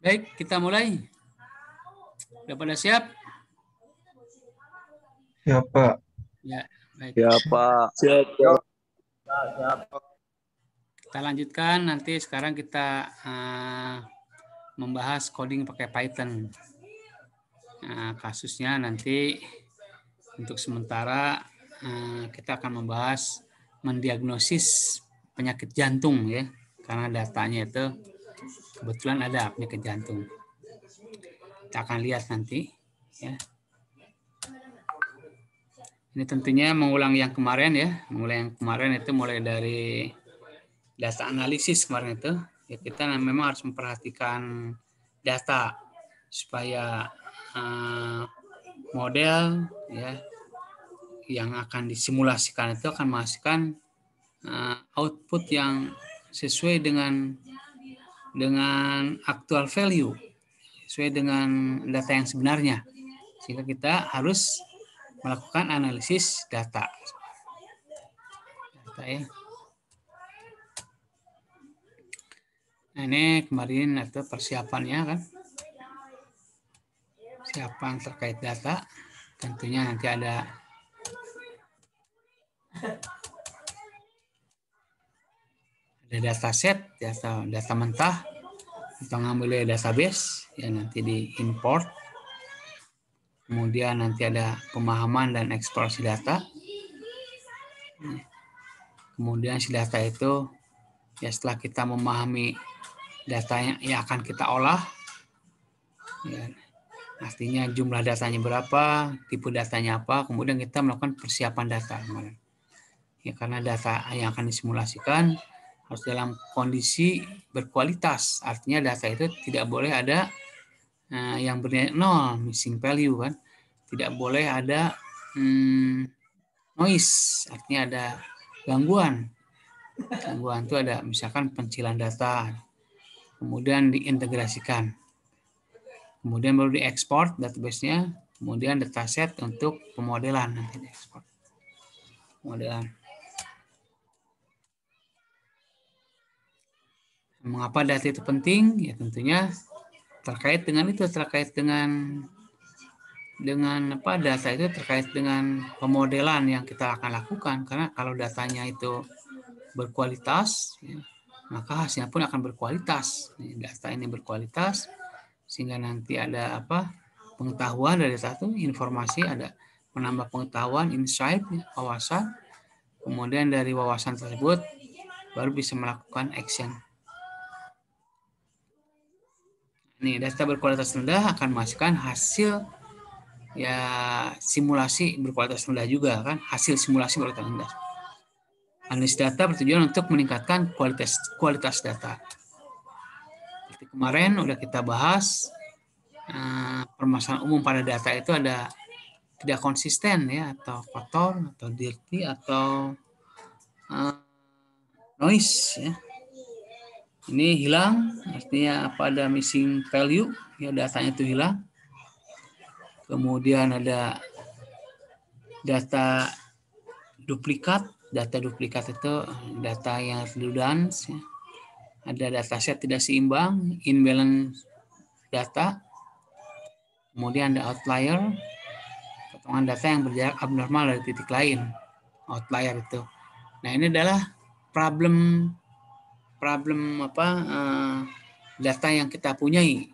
Baik, kita mulai. Sudah pada siap? Siap, ya, Pak. Ya, baik. Ya, siap, Pak. Siap, ya. Kita lanjutkan nanti sekarang kita uh, membahas coding pakai Python. Nah, kasusnya nanti untuk sementara ah, kita akan membahas mendiagnosis penyakit jantung ya karena datanya itu kebetulan ada ke jantung. Kita akan lihat nanti. Ya. Ini tentunya mengulang yang kemarin ya, mengulang yang kemarin itu mulai dari data analisis kemarin itu. Ya kita memang harus memperhatikan data supaya uh, model ya yang akan disimulasikan itu akan menghasilkan uh, output yang sesuai dengan dengan actual value sesuai dengan data yang sebenarnya sehingga kita harus melakukan analisis data data ya. nah, ini kemarin atau persiapannya kan persiapan terkait data tentunya nanti ada ada data set, data, data mentah, kita ngambil dari database, ya nanti di import. Kemudian nanti ada pemahaman dan eksplorasi data. Kemudian si data itu, ya setelah kita memahami datanya yang akan kita olah, ya, artinya jumlah datanya berapa, tipe datanya apa, kemudian kita melakukan persiapan data. Ya, karena data yang akan disimulasikan harus dalam kondisi berkualitas. Artinya data itu tidak boleh ada uh, yang bernilai nol, missing value kan. Tidak boleh ada hmm, noise, artinya ada gangguan. Gangguan itu ada misalkan pencilan data, kemudian diintegrasikan. Kemudian baru diekspor database-nya, kemudian dataset untuk pemodelan nanti diekspor. Pemodelan. Mengapa data itu penting? Ya tentunya terkait dengan itu terkait dengan dengan apa data itu terkait dengan pemodelan yang kita akan lakukan karena kalau datanya itu berkualitas ya, maka hasilnya pun akan berkualitas ya, data ini berkualitas sehingga nanti ada apa pengetahuan dari satu informasi ada menambah pengetahuan insight ya, wawasan kemudian dari wawasan tersebut baru bisa melakukan action Nih, data berkualitas rendah akan masukkan hasil ya simulasi berkualitas rendah juga kan, hasil simulasi berkualitas rendah. Analisis data bertujuan untuk meningkatkan kualitas kualitas data. Seperti kemarin udah kita bahas eh, permasalahan umum pada data itu ada tidak konsisten ya atau kotor atau dirty atau eh, noise ya ini hilang artinya apa ada missing value ya datanya itu hilang kemudian ada data duplikat data duplikat itu data yang redundant ya. ada data set tidak seimbang imbalance data kemudian ada outlier potongan data yang berjarak abnormal dari titik lain outlier itu nah ini adalah problem problem apa uh, data yang kita punyai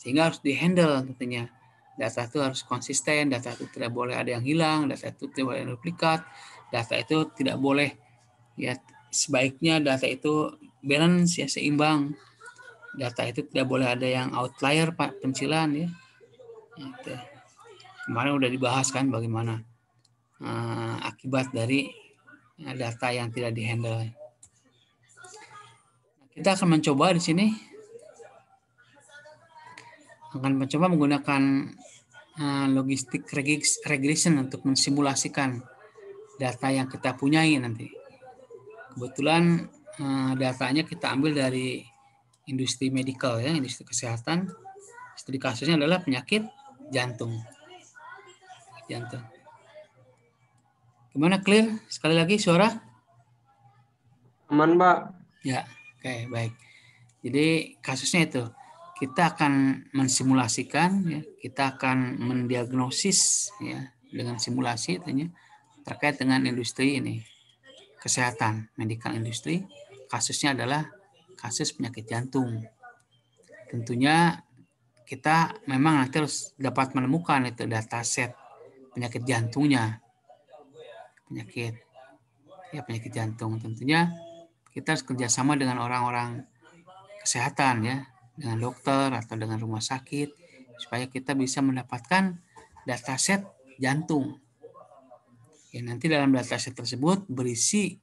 sehingga harus dihandle tentunya data itu harus konsisten data itu tidak boleh ada yang hilang data itu tidak boleh duplikat data itu tidak boleh ya sebaiknya data itu balance ya seimbang data itu tidak boleh ada yang outlier pak pencilan ya itu. kemarin udah dibahas kan bagaimana uh, akibat dari eh, data yang tidak dihandle kita akan mencoba di sini akan mencoba menggunakan uh, logistik regression untuk mensimulasikan data yang kita punyai nanti. Kebetulan uh, datanya kita ambil dari industri medical ya, industri kesehatan. Studi kasusnya adalah penyakit jantung. Jantung. Gimana clear? Sekali lagi suara? Aman, Pak. Ya. Oke, baik. Jadi kasusnya itu kita akan mensimulasikan ya, kita akan mendiagnosis ya dengan simulasi ya, terkait dengan industri ini. Kesehatan, medical industry, kasusnya adalah kasus penyakit jantung. Tentunya kita memang nanti harus dapat menemukan itu data set penyakit jantungnya. Penyakit ya penyakit jantung tentunya kita harus kerjasama dengan orang-orang kesehatan ya, dengan dokter atau dengan rumah sakit supaya kita bisa mendapatkan dataset jantung. Ya, nanti dalam dataset tersebut berisi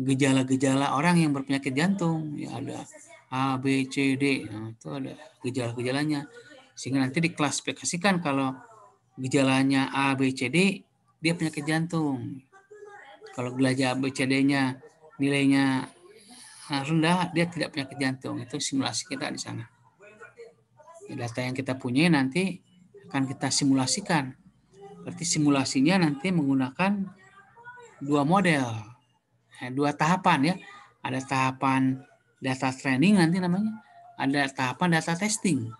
gejala-gejala orang yang berpenyakit jantung. Ya ada A, B, C, D. Nah, itu ada gejala-gejalanya. Sehingga nanti diklasifikasikan kalau gejalanya A, B, C, D, dia penyakit jantung. Kalau gejala A, B, C, D-nya nilainya nah, rendah, dia tidak penyakit jantung. Itu simulasi kita di sana. Nah, data yang kita punya nanti akan kita simulasikan. Berarti simulasinya nanti menggunakan dua model, eh, dua tahapan ya. Ada tahapan data training nanti namanya, ada tahapan data testing.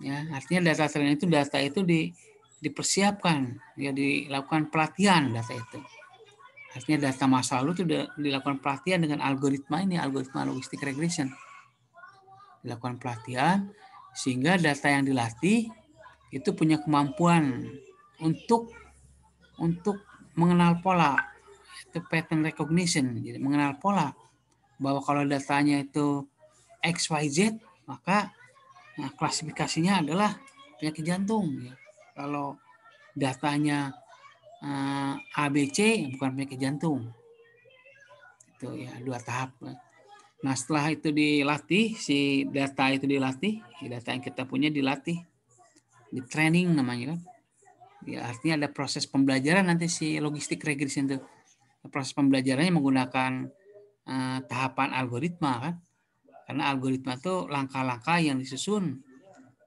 Ya, artinya data training itu data itu di, dipersiapkan, ya dilakukan pelatihan data itu. Artinya data masa lalu itu dilakukan pelatihan dengan algoritma ini, algoritma logistik regression. Dilakukan pelatihan sehingga data yang dilatih itu punya kemampuan untuk untuk mengenal pola itu pattern recognition jadi mengenal pola bahwa kalau datanya itu x y z maka nah, klasifikasinya adalah penyakit jantung ya. kalau datanya uh, eh, ABC bukan penyakit jantung itu ya dua tahap nah setelah itu dilatih si data itu dilatih data yang kita punya dilatih di training namanya kan ya, artinya ada proses pembelajaran nanti si logistik regresi itu proses pembelajarannya menggunakan uh, tahapan algoritma kan karena algoritma itu langkah-langkah yang disusun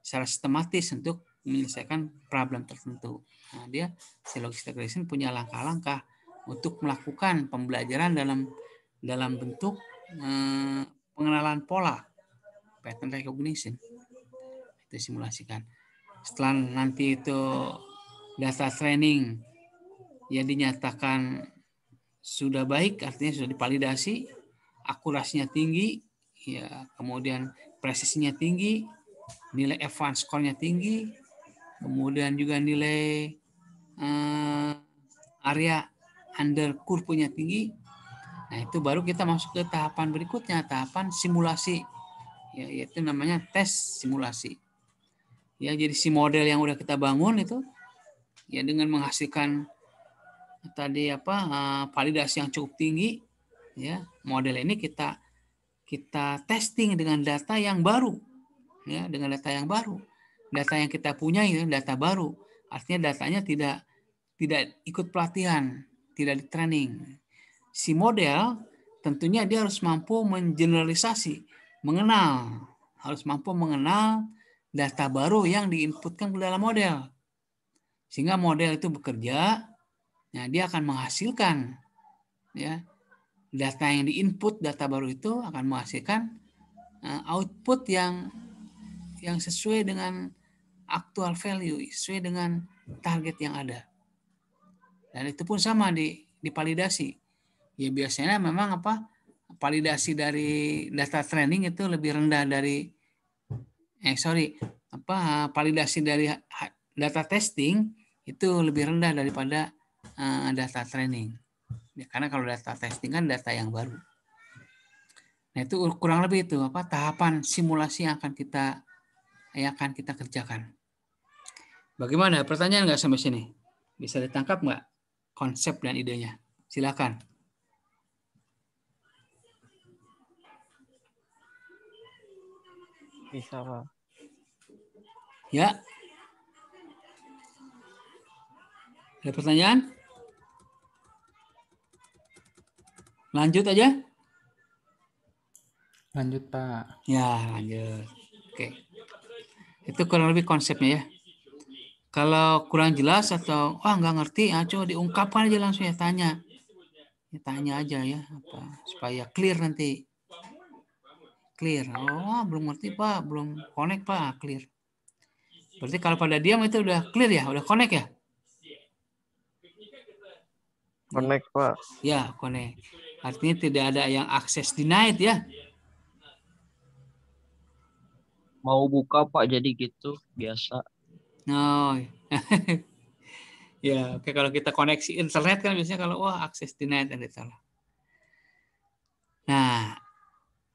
secara sistematis untuk menyelesaikan problem tertentu. Nah, dia si regression punya langkah-langkah untuk melakukan pembelajaran dalam dalam bentuk eh, pengenalan pola pattern recognition itu simulasikan. Setelah nanti itu data training yang dinyatakan sudah baik artinya sudah dipalidasi, akurasinya tinggi, ya kemudian presisinya tinggi, nilai advance score-nya tinggi, kemudian juga nilai uh, area under curve punya tinggi. Nah, itu baru kita masuk ke tahapan berikutnya, tahapan simulasi. Ya, yaitu namanya tes simulasi. Ya, jadi si model yang udah kita bangun itu ya dengan menghasilkan tadi apa eh, validasi yang cukup tinggi ya model ini kita kita testing dengan data yang baru ya dengan data yang baru data yang kita punya itu data baru. Artinya datanya tidak tidak ikut pelatihan, tidak di training. Si model tentunya dia harus mampu mengeneralisasi, mengenal, harus mampu mengenal data baru yang diinputkan ke dalam model. Sehingga model itu bekerja, nah dia akan menghasilkan ya data yang diinput data baru itu akan menghasilkan eh, output yang yang sesuai dengan actual value sesuai dengan target yang ada. Dan itu pun sama di divalidasi. Ya biasanya memang apa validasi dari data training itu lebih rendah dari eh sorry apa validasi dari data testing itu lebih rendah daripada uh, data training. Ya, karena kalau data testing kan data yang baru. Nah itu kurang lebih itu apa tahapan simulasi yang akan kita yang akan kita kerjakan. Bagaimana? Pertanyaan nggak sampai sini? Bisa ditangkap nggak konsep dan idenya? Silakan. Bisa, Pak. Ya. Ada pertanyaan? Lanjut aja. Lanjut, Pak. Ya, lanjut. Oke. Okay. Itu kurang lebih konsepnya ya. Kalau kurang jelas atau wah oh, nggak ngerti, ah, coba diungkapkan aja langsung ya tanya. Ya, tanya aja ya apa supaya clear nanti. Clear. Oh, belum ngerti Pak, belum connect Pak, clear. Berarti kalau pada diam itu udah clear ya, udah connect ya? Connect, Pak. Ya, connect. Artinya tidak ada yang akses denied ya mau buka Pak jadi gitu biasa. No. ya, oke kalau kita koneksi internet kan biasanya kalau wah akses denied ada salah. Nah,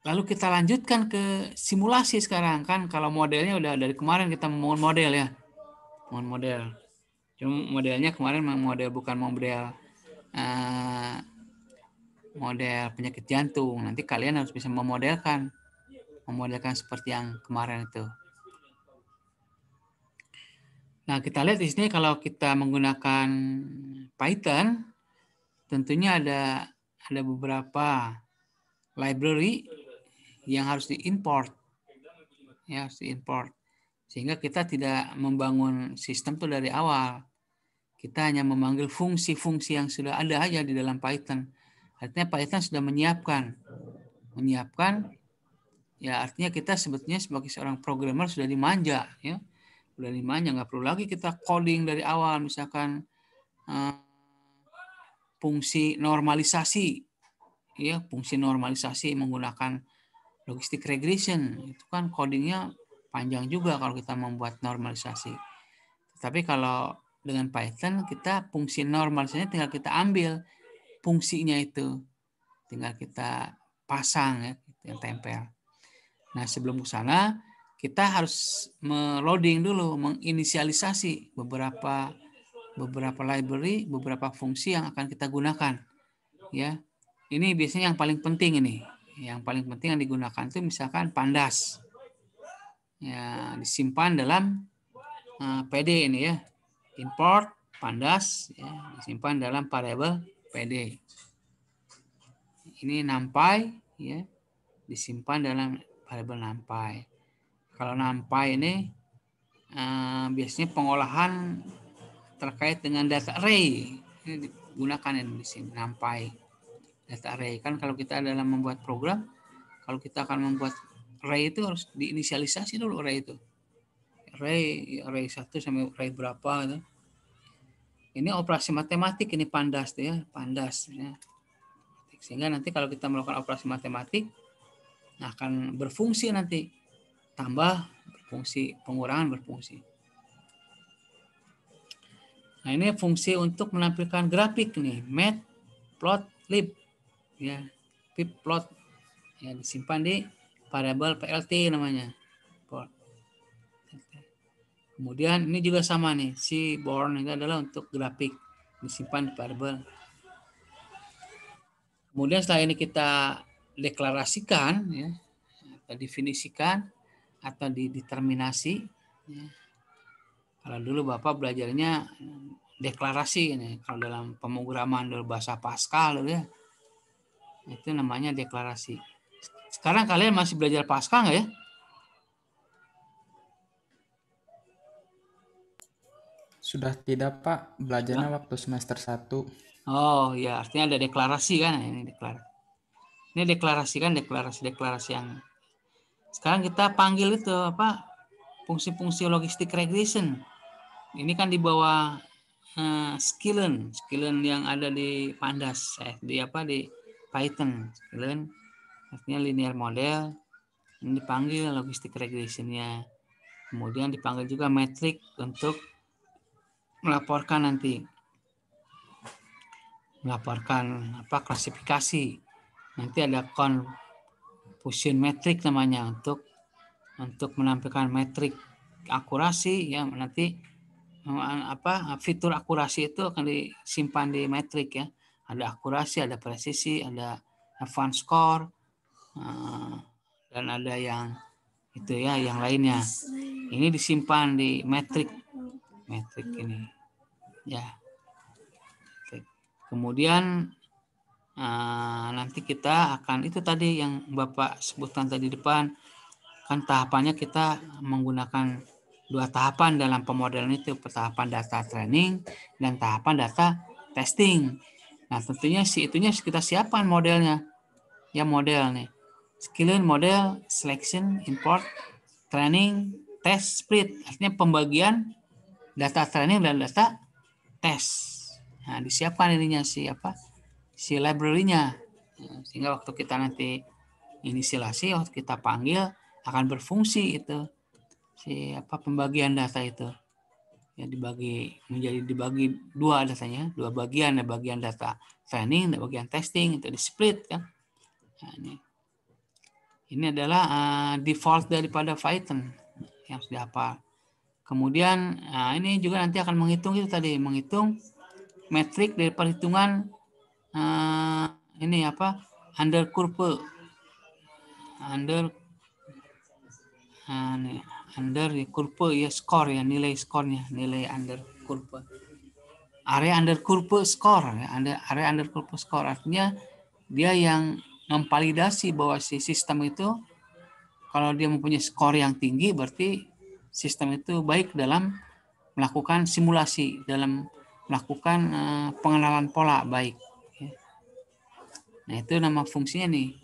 lalu kita lanjutkan ke simulasi sekarang kan kalau modelnya udah dari kemarin kita mau model ya. mau model. Cuma modelnya kemarin model bukan model uh, model penyakit jantung. Nanti kalian harus bisa memodelkan memodelkan seperti yang kemarin itu. Nah, kita lihat di sini kalau kita menggunakan Python, tentunya ada ada beberapa library yang harus diimport. Ya, harus diimport. Sehingga kita tidak membangun sistem itu dari awal. Kita hanya memanggil fungsi-fungsi yang sudah ada aja di dalam Python. Artinya Python sudah menyiapkan menyiapkan ya artinya kita sebetulnya sebagai seorang programmer sudah dimanja ya sudah dimanja nggak perlu lagi kita coding dari awal misalkan uh, fungsi normalisasi ya fungsi normalisasi menggunakan logistik regression itu kan codingnya panjang juga kalau kita membuat normalisasi tapi kalau dengan Python kita fungsi normalisasinya tinggal kita ambil fungsinya itu tinggal kita pasang ya yang tempel Nah, sebelum ke sana, kita harus meloading dulu, menginisialisasi beberapa beberapa library, beberapa fungsi yang akan kita gunakan. Ya. Ini biasanya yang paling penting ini. Yang paling penting yang digunakan itu misalkan pandas. Ya, disimpan dalam uh, eh, PD ini ya. Import pandas ya, disimpan dalam variable PD. Ini numpy ya, disimpan dalam variabel nampai, Kalau nampai ini eh, biasanya pengolahan terkait dengan data array. Ini digunakan ya di sini numpy data array. Kan kalau kita dalam membuat program, kalau kita akan membuat array itu harus diinisialisasi dulu array itu. Array array 1 sampai array berapa gitu. Ini operasi matematik ini pandas ya, pandas ya. Sehingga nanti kalau kita melakukan operasi matematik Nah, akan berfungsi nanti. Tambah berfungsi, pengurangan berfungsi. Nah, ini fungsi untuk menampilkan grafik nih, mat plot lib ya, pip plot ya disimpan di variabel PLT namanya. Kemudian ini juga sama nih, si born itu adalah untuk grafik disimpan di variabel. Kemudian setelah ini kita deklarasikan, ya atau definisikan atau dideterminasi ya. kalau dulu bapak belajarnya eh, deklarasi ini ya. kalau dalam pemrograman dalam bahasa Pascal gitu ya itu namanya deklarasi sekarang kalian masih belajar Pascal nggak ya Sudah tidak Pak, belajarnya waktu semester 1. Oh ya, artinya ada deklarasi kan ini deklarasi. Ini deklarasi kan deklarasi-deklarasi yang sekarang kita panggil itu apa fungsi-fungsi logistik regression. Ini kan di bawah uh, skillen, skillen yang ada di Pandas, eh, di apa di Python, skillen artinya linear model. Ini dipanggil logistik regressionnya. Kemudian dipanggil juga metric untuk melaporkan nanti melaporkan apa klasifikasi Nanti ada confusion metric namanya untuk untuk menampilkan metrik akurasi ya nanti eh, apa fitur akurasi itu akan disimpan di metrik ya. Ada akurasi, ada presisi, ada advance score eh, dan ada yang itu ya yang lainnya. Ini disimpan di metrik metrik ini. Ya. Kemudian Eh, nanti kita akan itu tadi yang Bapak sebutkan tadi depan kan tahapannya kita menggunakan dua tahapan dalam pemodelan itu tahapan data training dan tahapan data testing. Nah, tentunya si itunya kita siapkan modelnya. Ya model nih. Skill model, selection, import, training, test split. Artinya pembagian data training dan data test. Nah, disiapkan ininya siapa? si library-nya. Ya, sehingga waktu kita nanti inisiasi, waktu kita panggil akan berfungsi itu si apa pembagian data itu. Ya dibagi menjadi dibagi dua datanya, dua bagian, ya bagian data training, dan bagian testing itu di split kan. Nah, ini. Ini adalah uh, default daripada Python yang sudah apa. Kemudian nah ini juga nanti akan menghitung itu tadi, menghitung metrik dari perhitungan uh, ini apa under kurve under uh, under ya, kurve ya skor ya nilai skornya nilai under kurve area under kurve skor ya under area under kurve skor artinya dia yang memvalidasi bahwa si sistem itu kalau dia mempunyai skor yang tinggi berarti sistem itu baik dalam melakukan simulasi dalam melakukan eh, pengenalan pola baik Nah, itu nama fungsinya nih.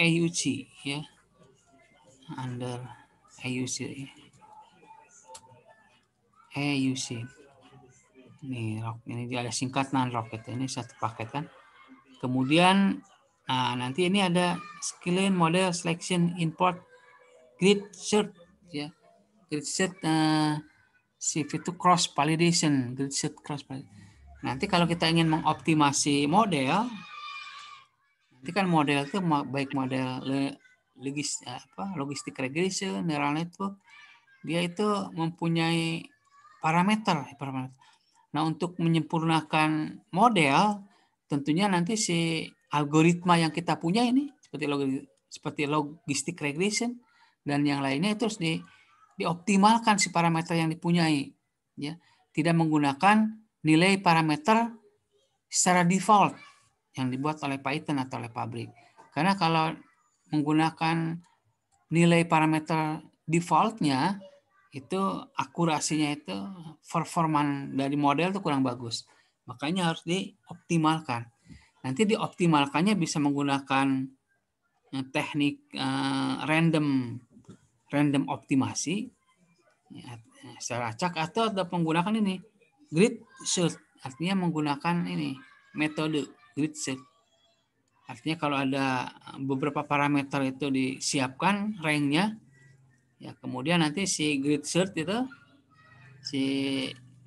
AUC ya. Under AUC ya. AUC. Nih, rock ini dia ada singkatan rocket ini satu paket kan. Kemudian nah nanti ini ada scaling model selection import grid search ya. Grid search uh, eh, shift itu cross validation, grid set cross validation. Nanti kalau kita ingin mengoptimasi model itu kan model itu baik model logis apa logistik regression neural network dia itu mempunyai parameter parameter nah untuk menyempurnakan model tentunya nanti si algoritma yang kita punya ini seperti log, seperti logistik regression dan yang lainnya itu harus di, dioptimalkan si parameter yang dipunyai ya tidak menggunakan nilai parameter secara default yang dibuat oleh Python atau oleh pabrik. Karena kalau menggunakan nilai parameter defaultnya itu akurasinya itu performan dari model itu kurang bagus. Makanya harus dioptimalkan. Nanti dioptimalkannya bisa menggunakan eh, teknik eh, random random optimasi ya, secara acak atau ada menggunakan ini grid shoot artinya menggunakan ini metode grid set. Artinya kalau ada eh, beberapa parameter itu disiapkan range-nya, ya kemudian nanti si grid search itu si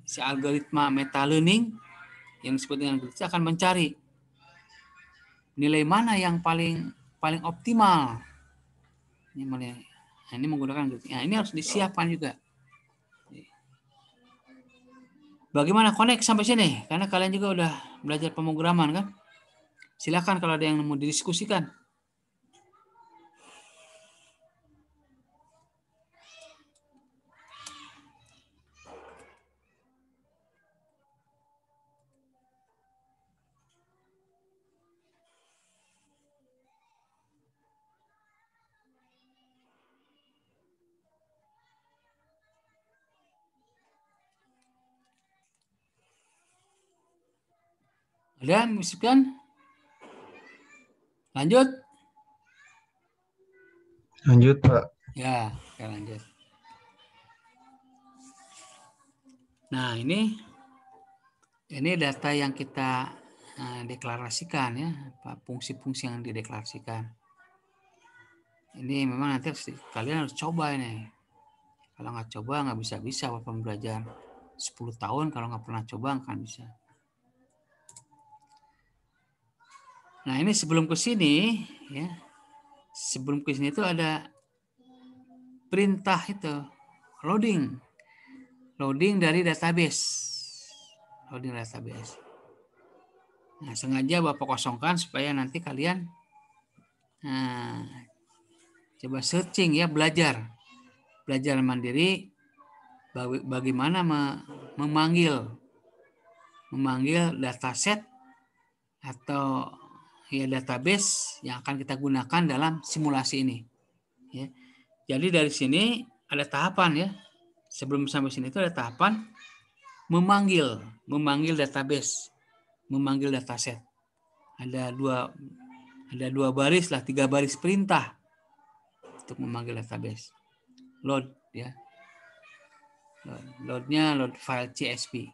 si algoritma meta learning yang disebut dengan grid search akan mencari nilai mana yang paling paling optimal. Ini nah, ini menggunakan grid. Nah, ini harus disiapkan juga. Bagaimana connect sampai sini? Karena kalian juga udah belajar pemrograman kan? Silakan kalau ada yang mau didiskusikan. Udah, misalkan. Lanjut. Lanjut, Pak. Ya, kita lanjut. Nah, ini ini data yang kita eh, deklarasikan ya, fungsi-fungsi yang dideklarasikan. Ini memang nanti harus, kalian harus coba ini. Kalau nggak coba nggak bisa-bisa Bapak belajar. 10 tahun kalau nggak pernah coba nggak bisa. Nah, ini sebelum ke sini ya. Sebelum ke sini itu ada perintah itu loading. Loading dari database. Loading database. Nah, sengaja Bapak kosongkan supaya nanti kalian nah, coba searching ya, belajar. Belajar mandiri bagaimana memanggil memanggil dataset atau ya database yang akan kita gunakan dalam simulasi ini. Ya. Jadi dari sini ada tahapan ya. Sebelum sampai sini itu ada tahapan memanggil, memanggil database, memanggil dataset. Ada dua ada dua baris lah, tiga baris perintah untuk memanggil database. Load ya. Load, loadnya load file CSV.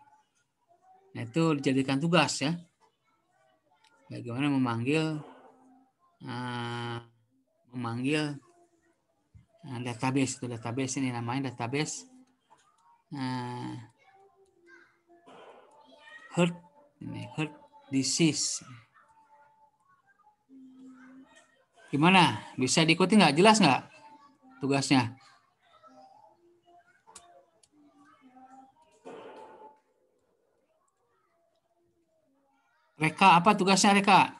Nah itu dijadikan tugas ya bagaimana ya, memanggil uh, memanggil uh, database itu database ini namanya database uh, heart ini hurt disease gimana bisa diikuti nggak jelas nggak tugasnya Reka, apa tugasnya Reka?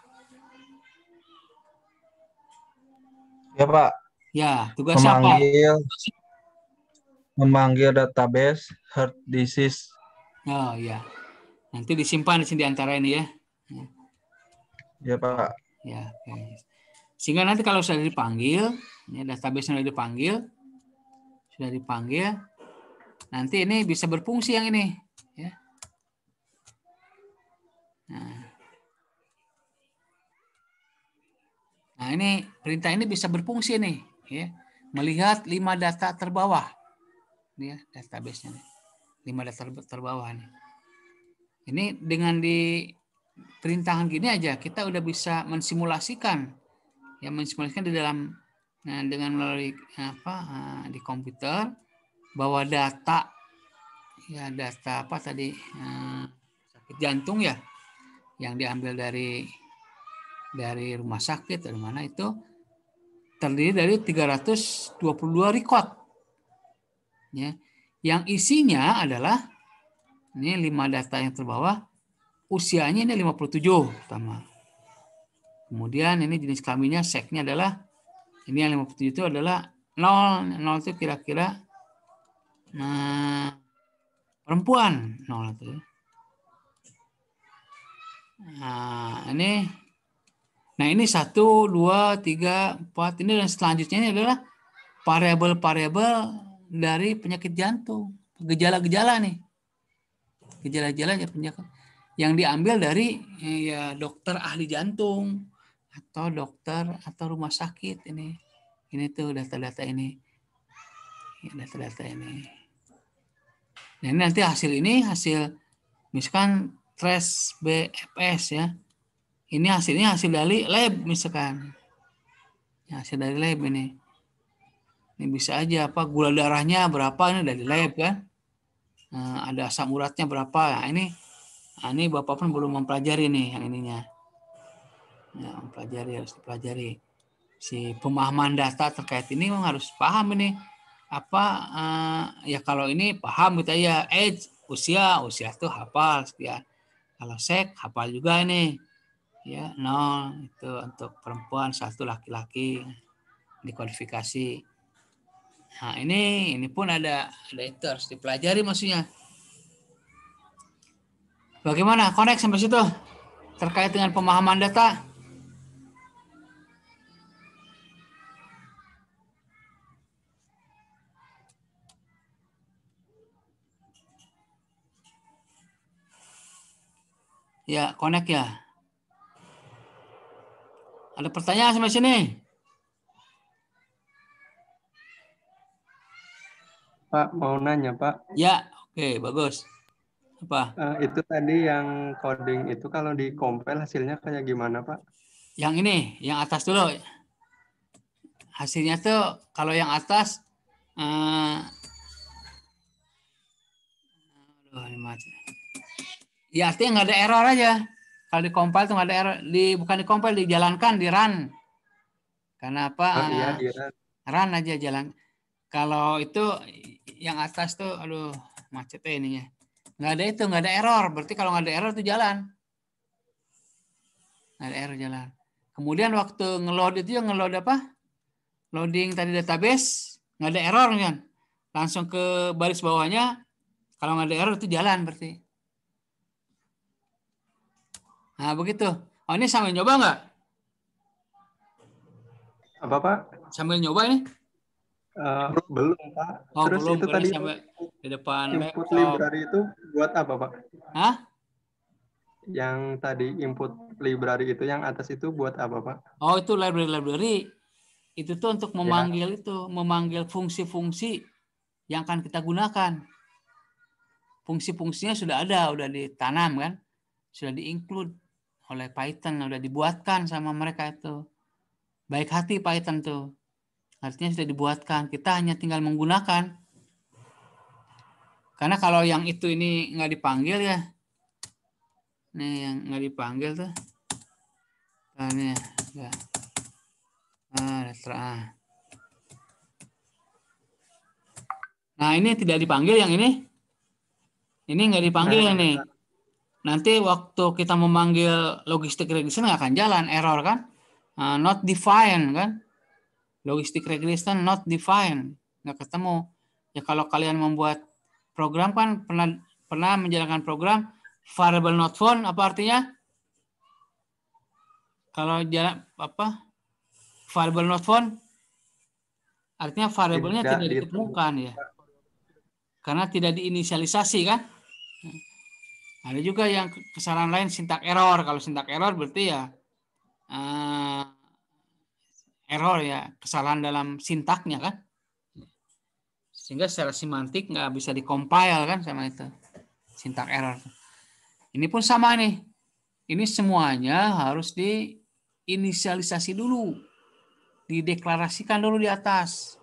Ya Pak. Ya, tugas memanggil, apa? Memanggil database heart disease. Oh ya. Nanti disimpan di sini di antara ini ya. Ya Pak. Ya, okay. Sehingga nanti kalau sudah dipanggil, ini database sudah dipanggil, sudah dipanggil, nanti ini bisa berfungsi yang ini. Ya. Nah. Nah, ini perintah ini bisa berfungsi nih, ya. Melihat lima data terbawah. Ini ya, database-nya nih. Lima data terbawah nih. Ini dengan di perintahan gini aja kita udah bisa mensimulasikan ya mensimulasikan di dalam nah, dengan melalui apa ah, di komputer bahwa data ya data apa tadi ah, sakit jantung ya yang diambil dari dari rumah sakit dari mana itu terdiri dari 322 record ya yang isinya adalah ini lima data yang terbawa usianya ini 57 pertama kemudian ini jenis kelaminnya seknya adalah ini yang 57 itu adalah 0 0 itu kira-kira nah perempuan 0 itu nah ini Nah ini satu, dua, tiga, empat. Ini dan selanjutnya ini adalah variabel-variabel dari penyakit jantung. Gejala-gejala nih. Gejala-gejala ya penyakit. Yang diambil dari eh, ya dokter ahli jantung atau dokter atau rumah sakit ini. Ini tuh data-data ini. Ya, data-data ini. Nah, ini nanti hasil ini hasil misalkan stress BFS ya ini hasilnya hasil dari lab misalkan ya, hasil dari lab ini ini bisa aja apa gula darahnya berapa ini dari lab kan nah, ada asam uratnya berapa nah, ini nah, ini bapak pun belum mempelajari nih yang ininya ya, mempelajari harus dipelajari si pemahaman data terkait ini memang harus paham ini apa uh, ya kalau ini paham kita gitu ya age usia usia tuh hafal ya kalau sek hafal juga nih ya nol itu untuk perempuan satu laki-laki dikualifikasi nah ini ini pun ada ada itu harus dipelajari maksudnya bagaimana connect sampai situ terkait dengan pemahaman data ya connect ya ada pertanyaan sama sini? Pak, mau nanya, Pak. Ya, oke, okay, bagus. Apa? Uh, itu tadi yang coding itu kalau di compile hasilnya kayak gimana, Pak? Yang ini, yang atas dulu. Hasilnya tuh kalau yang atas uh, Aduh, Ya artinya nggak ada error aja. Kalau di compile tuh nggak ada error, di bukan di compile dijalankan di run. Karena apa? Oh, iya, di run. run aja jalan. Kalau itu yang atas tuh aduh macet ya ininya. Nggak ada itu, nggak ada error. Berarti kalau nggak ada error tuh jalan. Nggak ada error jalan. Kemudian waktu ngeload itu yang ngeload apa? Loading tadi database, nggak ada error kan? Langsung ke baris bawahnya. Kalau nggak ada error itu jalan berarti. Nah, begitu. Oh, ini sambil nyoba nggak? Apa, Pak? Sambil nyoba ini? Uh, belum, Pak. Oh, Terus belum, itu tadi sampai di depan input library itu buat apa, Pak? Hah? Yang tadi input library itu yang atas itu buat apa, Pak? Oh, itu library-library. Itu tuh untuk ya. memanggil ya. itu, memanggil fungsi-fungsi yang akan kita gunakan. Fungsi-fungsinya sudah ada, sudah ditanam kan? Sudah di-include oleh Python udah dibuatkan sama mereka itu baik hati Python tuh artinya sudah dibuatkan kita hanya tinggal menggunakan karena kalau yang itu ini nggak dipanggil ya nih yang nggak dipanggil tuh nah, ini ya nah nah ini tidak dipanggil yang ini ini nggak dipanggil nah, ini nah nanti waktu kita memanggil logistik regression nggak akan jalan error kan uh, not defined kan logistik regression not defined nggak ketemu ya kalau kalian membuat program kan pernah pernah menjalankan program variable not found apa artinya kalau jalan apa variable not found artinya variabelnya tidak, tidak ditemukan ya karena tidak diinisialisasi kan ada juga yang kesalahan lain sintak error. Kalau sintak error berarti ya uh, error ya kesalahan dalam sintaknya kan. Sehingga secara semantik nggak bisa dikompil kan sama itu sintak error. Ini pun sama nih. Ini semuanya harus diinisialisasi dulu, dideklarasikan dulu di atas.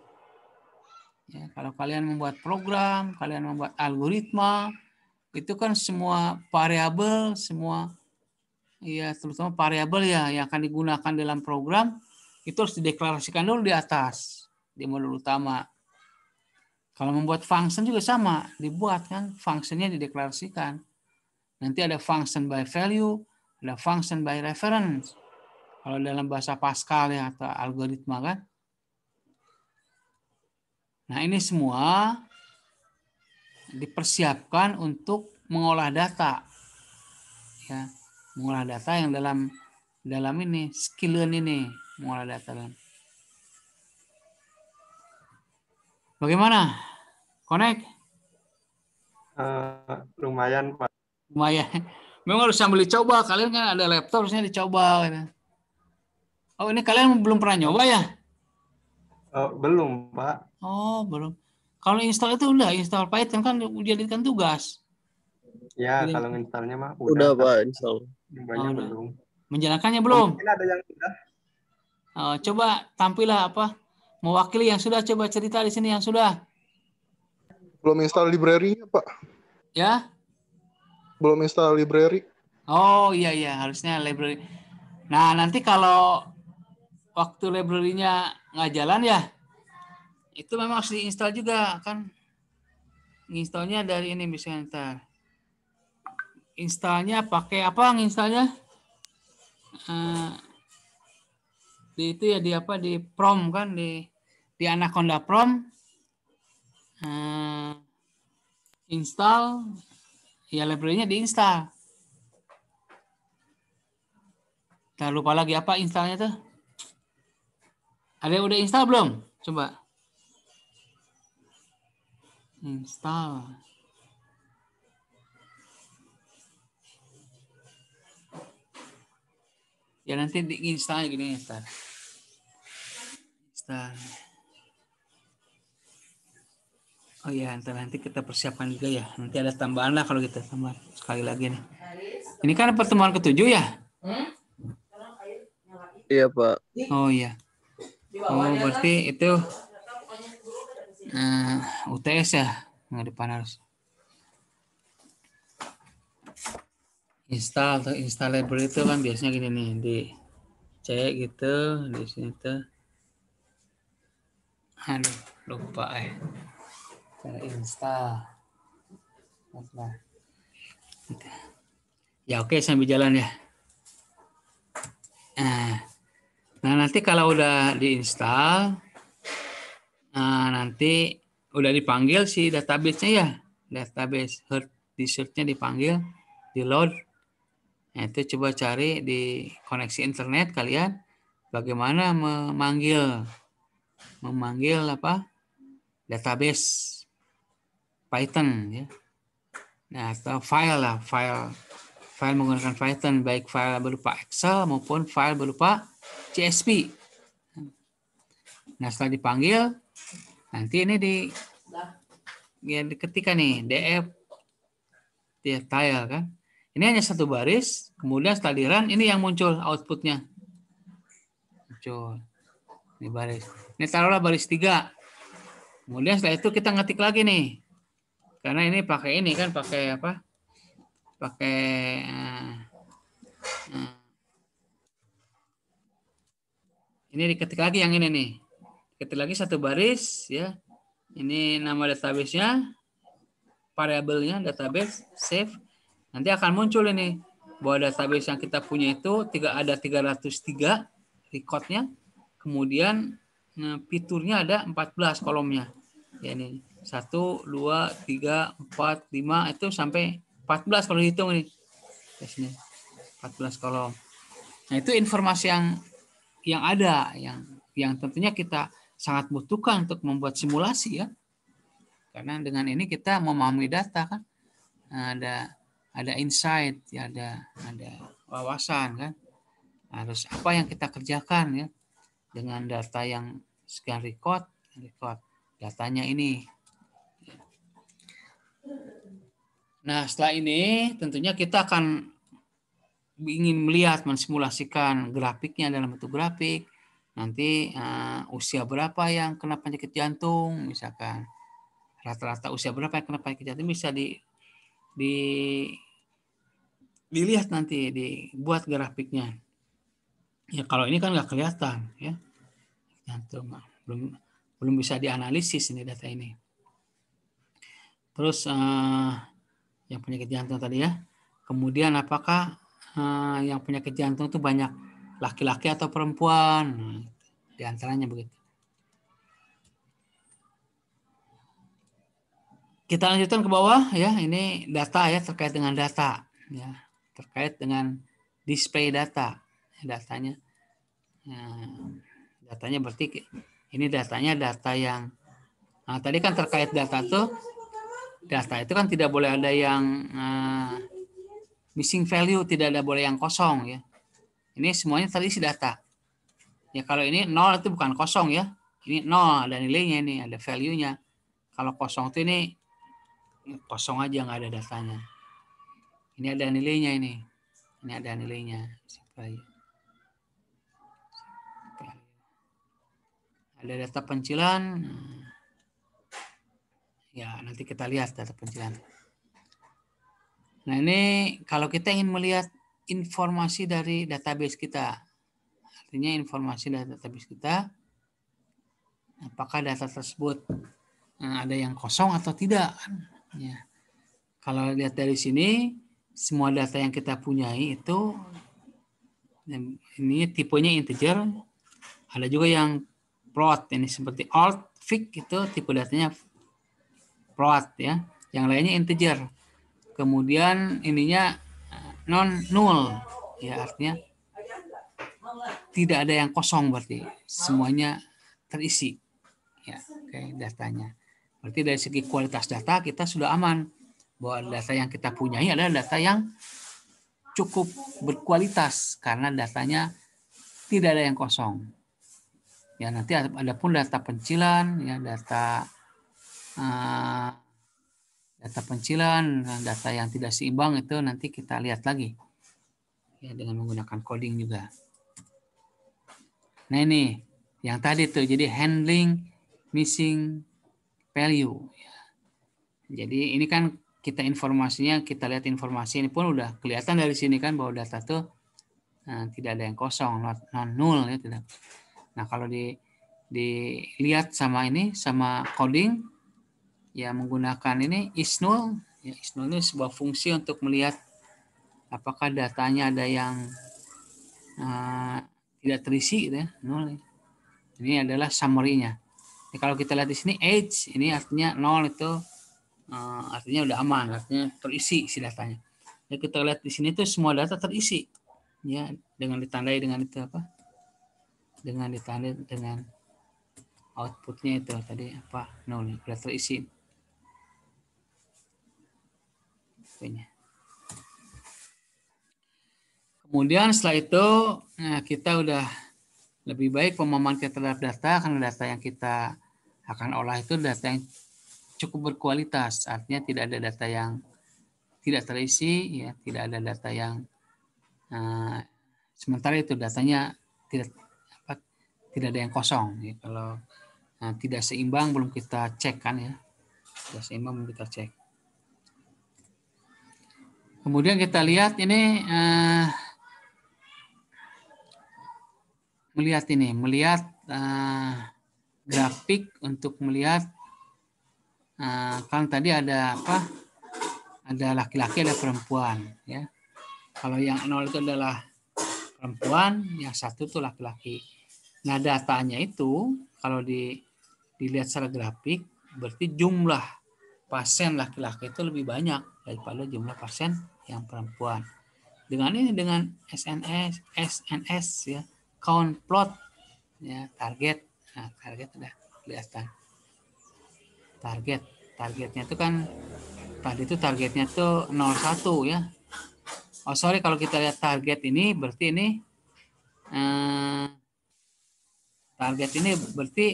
Ya, kalau kalian membuat program, kalian membuat algoritma, itu kan semua variabel, semua ya terutama variabel ya yang akan digunakan dalam program itu harus dideklarasikan dulu di atas di modul utama. Kalau membuat function juga sama, dibuat kan functionnya dideklarasikan. Nanti ada function by value, ada function by reference. Kalau dalam bahasa Pascal ya atau algoritma kan. Nah ini semua dipersiapkan untuk mengolah data. Ya, mengolah data yang dalam dalam ini skillen ini mengolah data dalam. Bagaimana? Connect? Uh, lumayan pak. Lumayan. Memang harus sambil dicoba. Kalian kan ada laptop, harusnya dicoba. Gitu. Oh ini kalian belum pernah nyoba ya? Uh, belum pak. Oh belum. Kalau install itu udah install Python kan dijadikan tugas. Ya, Jadi, kalau installnya mah udah, udah Pak, install. Banyak oh, belum. Menjalankannya belum? Oh, mungkin ada yang sudah. Oh, coba tampillah apa? Mewakili yang sudah coba cerita di sini yang sudah. Belum install library Pak. Ya? Belum install library. Oh, iya iya, harusnya library. Nah, nanti kalau waktu library-nya nggak jalan ya, itu memang harus diinstal juga kan installnya dari ini misalnya ntar installnya pakai apa installnya uh, eh, di itu ya di apa di prom kan di di anaconda prom uh, install ya library-nya diinstal Nah, lupa lagi apa installnya tuh? Ada yang udah install belum? Coba install ya nanti di install gini ya ntar install oh ya ntar nanti kita persiapkan juga ya nanti ada tambahan lah kalau kita gitu. tambah sekali lagi nih ini kan pertemuan ketujuh ya iya pak oh iya oh berarti itu uh, eh, UTS ya nggak depan harus install atau install library itu kan biasanya gini nih di cek gitu di sini tuh aduh lupa eh cara install apa ya oke okay, sambil jalan ya nah, nah nanti kalau udah diinstal Nah, nanti udah dipanggil si database-nya ya. Database herd disk nya dipanggil, di load. Nah, itu coba cari di koneksi internet kalian bagaimana memanggil memanggil apa? database Python ya. Nah, atau file lah, file file menggunakan Python baik file berupa Excel maupun file berupa CSV. Nah, setelah dipanggil Nanti ini di ya ketika nih DF dia ya, tile kan. Ini hanya satu baris, kemudian setelah run ini yang muncul outputnya. Muncul. Ini baris. Ini taruhlah baris tiga. Kemudian setelah itu kita ngetik lagi nih. Karena ini pakai ini kan pakai apa? Pakai uh, ini diketik lagi yang ini nih kita lagi satu baris ya ini nama databasenya variabelnya database save nanti akan muncul ini bahwa database yang kita punya itu tiga ada 303 recordnya kemudian nah, fiturnya ada 14 kolomnya ya ini satu dua tiga empat lima itu sampai 14 kalau dihitung nih di sini 14 kolom nah itu informasi yang yang ada yang yang tentunya kita sangat butuhkan untuk membuat simulasi ya. Karena dengan ini kita memahami data kan. Ada ada insight, ya ada ada wawasan kan. Harus apa yang kita kerjakan ya dengan data yang sekian record, record datanya ini. Nah, setelah ini tentunya kita akan ingin melihat mensimulasikan grafiknya dalam bentuk grafik, nanti uh, usia berapa yang kena penyakit jantung misalkan rata-rata usia berapa yang kena penyakit jantung bisa di di dilihat nanti dibuat grafiknya ya kalau ini kan nggak kelihatan ya jantung ah, belum belum bisa dianalisis ini data ini terus uh, yang penyakit jantung tadi ya kemudian apakah uh, yang penyakit jantung itu banyak laki-laki atau perempuan di antaranya begitu. Kita lanjutkan ke bawah ya, ini data ya terkait dengan data ya, terkait dengan display data ya, datanya. Nah, datanya berarti ini datanya data yang nah, tadi kan terkait data tuh data itu kan tidak boleh ada yang uh, missing value, tidak ada boleh yang kosong ya. Ini semuanya terisi data. Ya kalau ini nol itu bukan kosong ya. Ini nol ada nilainya ini, ada value-nya. Kalau kosong itu ini kosong aja nggak ada datanya. Ini ada nilainya ini. Ini ada nilainya. Ada data pencilan. Ya, nanti kita lihat data pencilan. Nah, ini kalau kita ingin melihat informasi dari database kita. Artinya informasi dari database kita, apakah data tersebut eh, ada yang kosong atau tidak. Kan? Ya. Kalau lihat dari sini, semua data yang kita punyai itu, ini tipenya integer, ada juga yang plot, ini seperti alt, fig itu tipe datanya plot ya. Yang lainnya integer. Kemudian ininya non nul ya artinya tidak ada yang kosong berarti semuanya terisi ya oke okay, datanya berarti dari segi kualitas data kita sudah aman bahwa data yang kita punyai adalah data yang cukup berkualitas karena datanya tidak ada yang kosong ya nanti ada pun data pencilan ya data uh, data pencilan, data yang tidak seimbang itu nanti kita lihat lagi ya, dengan menggunakan coding juga. Nah ini yang tadi tuh jadi handling missing value. Ya. Jadi ini kan kita informasinya kita lihat informasi ini pun udah kelihatan dari sini kan bahwa data tuh nah, tidak ada yang kosong not, not null ya tidak. Nah kalau di dilihat sama ini sama coding ya menggunakan ini isnul ya, isnul ini sebuah fungsi untuk melihat apakah datanya ada yang uh, tidak terisi gitu ya nol ini adalah summary-nya Ya, kalau kita lihat di sini age ini artinya nol itu uh, artinya udah aman artinya terisi si datanya ya kita lihat di sini tuh semua data terisi ya dengan ditandai dengan itu apa dengan ditandai dengan outputnya itu tadi apa nol sudah terisi hp Kemudian setelah itu nah kita udah lebih baik pemahaman kita terhadap data karena data yang kita akan olah itu data yang cukup berkualitas. Artinya tidak ada data yang tidak terisi, ya tidak ada data yang uh, sementara itu datanya tidak apa, tidak ada yang kosong. Ya, kalau uh, tidak seimbang belum kita cek kan ya, tidak seimbang belum kita cek. Kemudian kita lihat ini uh, melihat ini, melihat uh, grafik untuk melihat uh, kan tadi ada apa? Ada laki-laki, ada perempuan, ya. Kalau yang nol itu adalah perempuan, yang satu itu laki-laki. Nah datanya itu kalau di, dilihat secara grafik berarti jumlah pasien laki-laki itu lebih banyak daripada jumlah pasien yang perempuan. Dengan ini dengan SNS, SNS ya, count plot ya, target. Nah, target sudah kelihatan. Target, targetnya itu kan tadi itu targetnya tuh 01 ya. Oh sorry kalau kita lihat target ini berarti ini eh, target ini berarti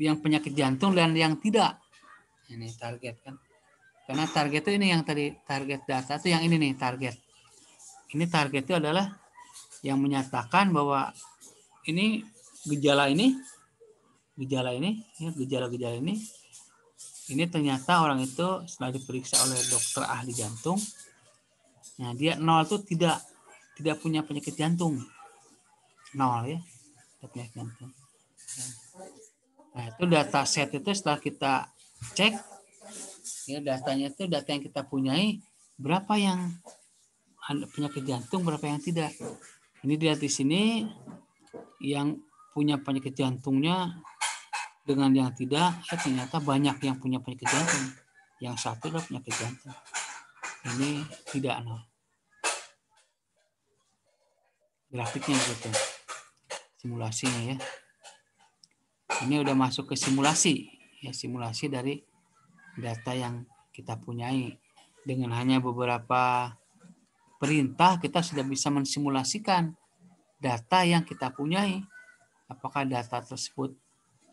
yang penyakit jantung dan yang tidak. Ini target kan. Karena target itu ini yang tadi target data itu yang ini nih target. Ini target itu adalah yang menyatakan bahwa ini gejala ini gejala ini ya gejala-gejala ini ini ternyata orang itu setelah diperiksa oleh dokter ahli jantung nah dia nol itu tidak tidak punya penyakit jantung nol ya tidak penyakit jantung nah itu data set itu setelah kita cek Ya, datanya itu data yang kita punyai berapa yang penyakit jantung, berapa yang tidak. Ini dilihat di sini yang punya penyakit jantungnya dengan yang tidak, ya ternyata banyak yang punya penyakit jantung. Yang satu adalah penyakit jantung. Ini tidak nol. Grafiknya gitu. Simulasinya ya. Ini udah masuk ke simulasi. Ya, simulasi dari data yang kita punyai. Dengan hanya beberapa perintah kita sudah bisa mensimulasikan data yang kita punyai. Apakah data tersebut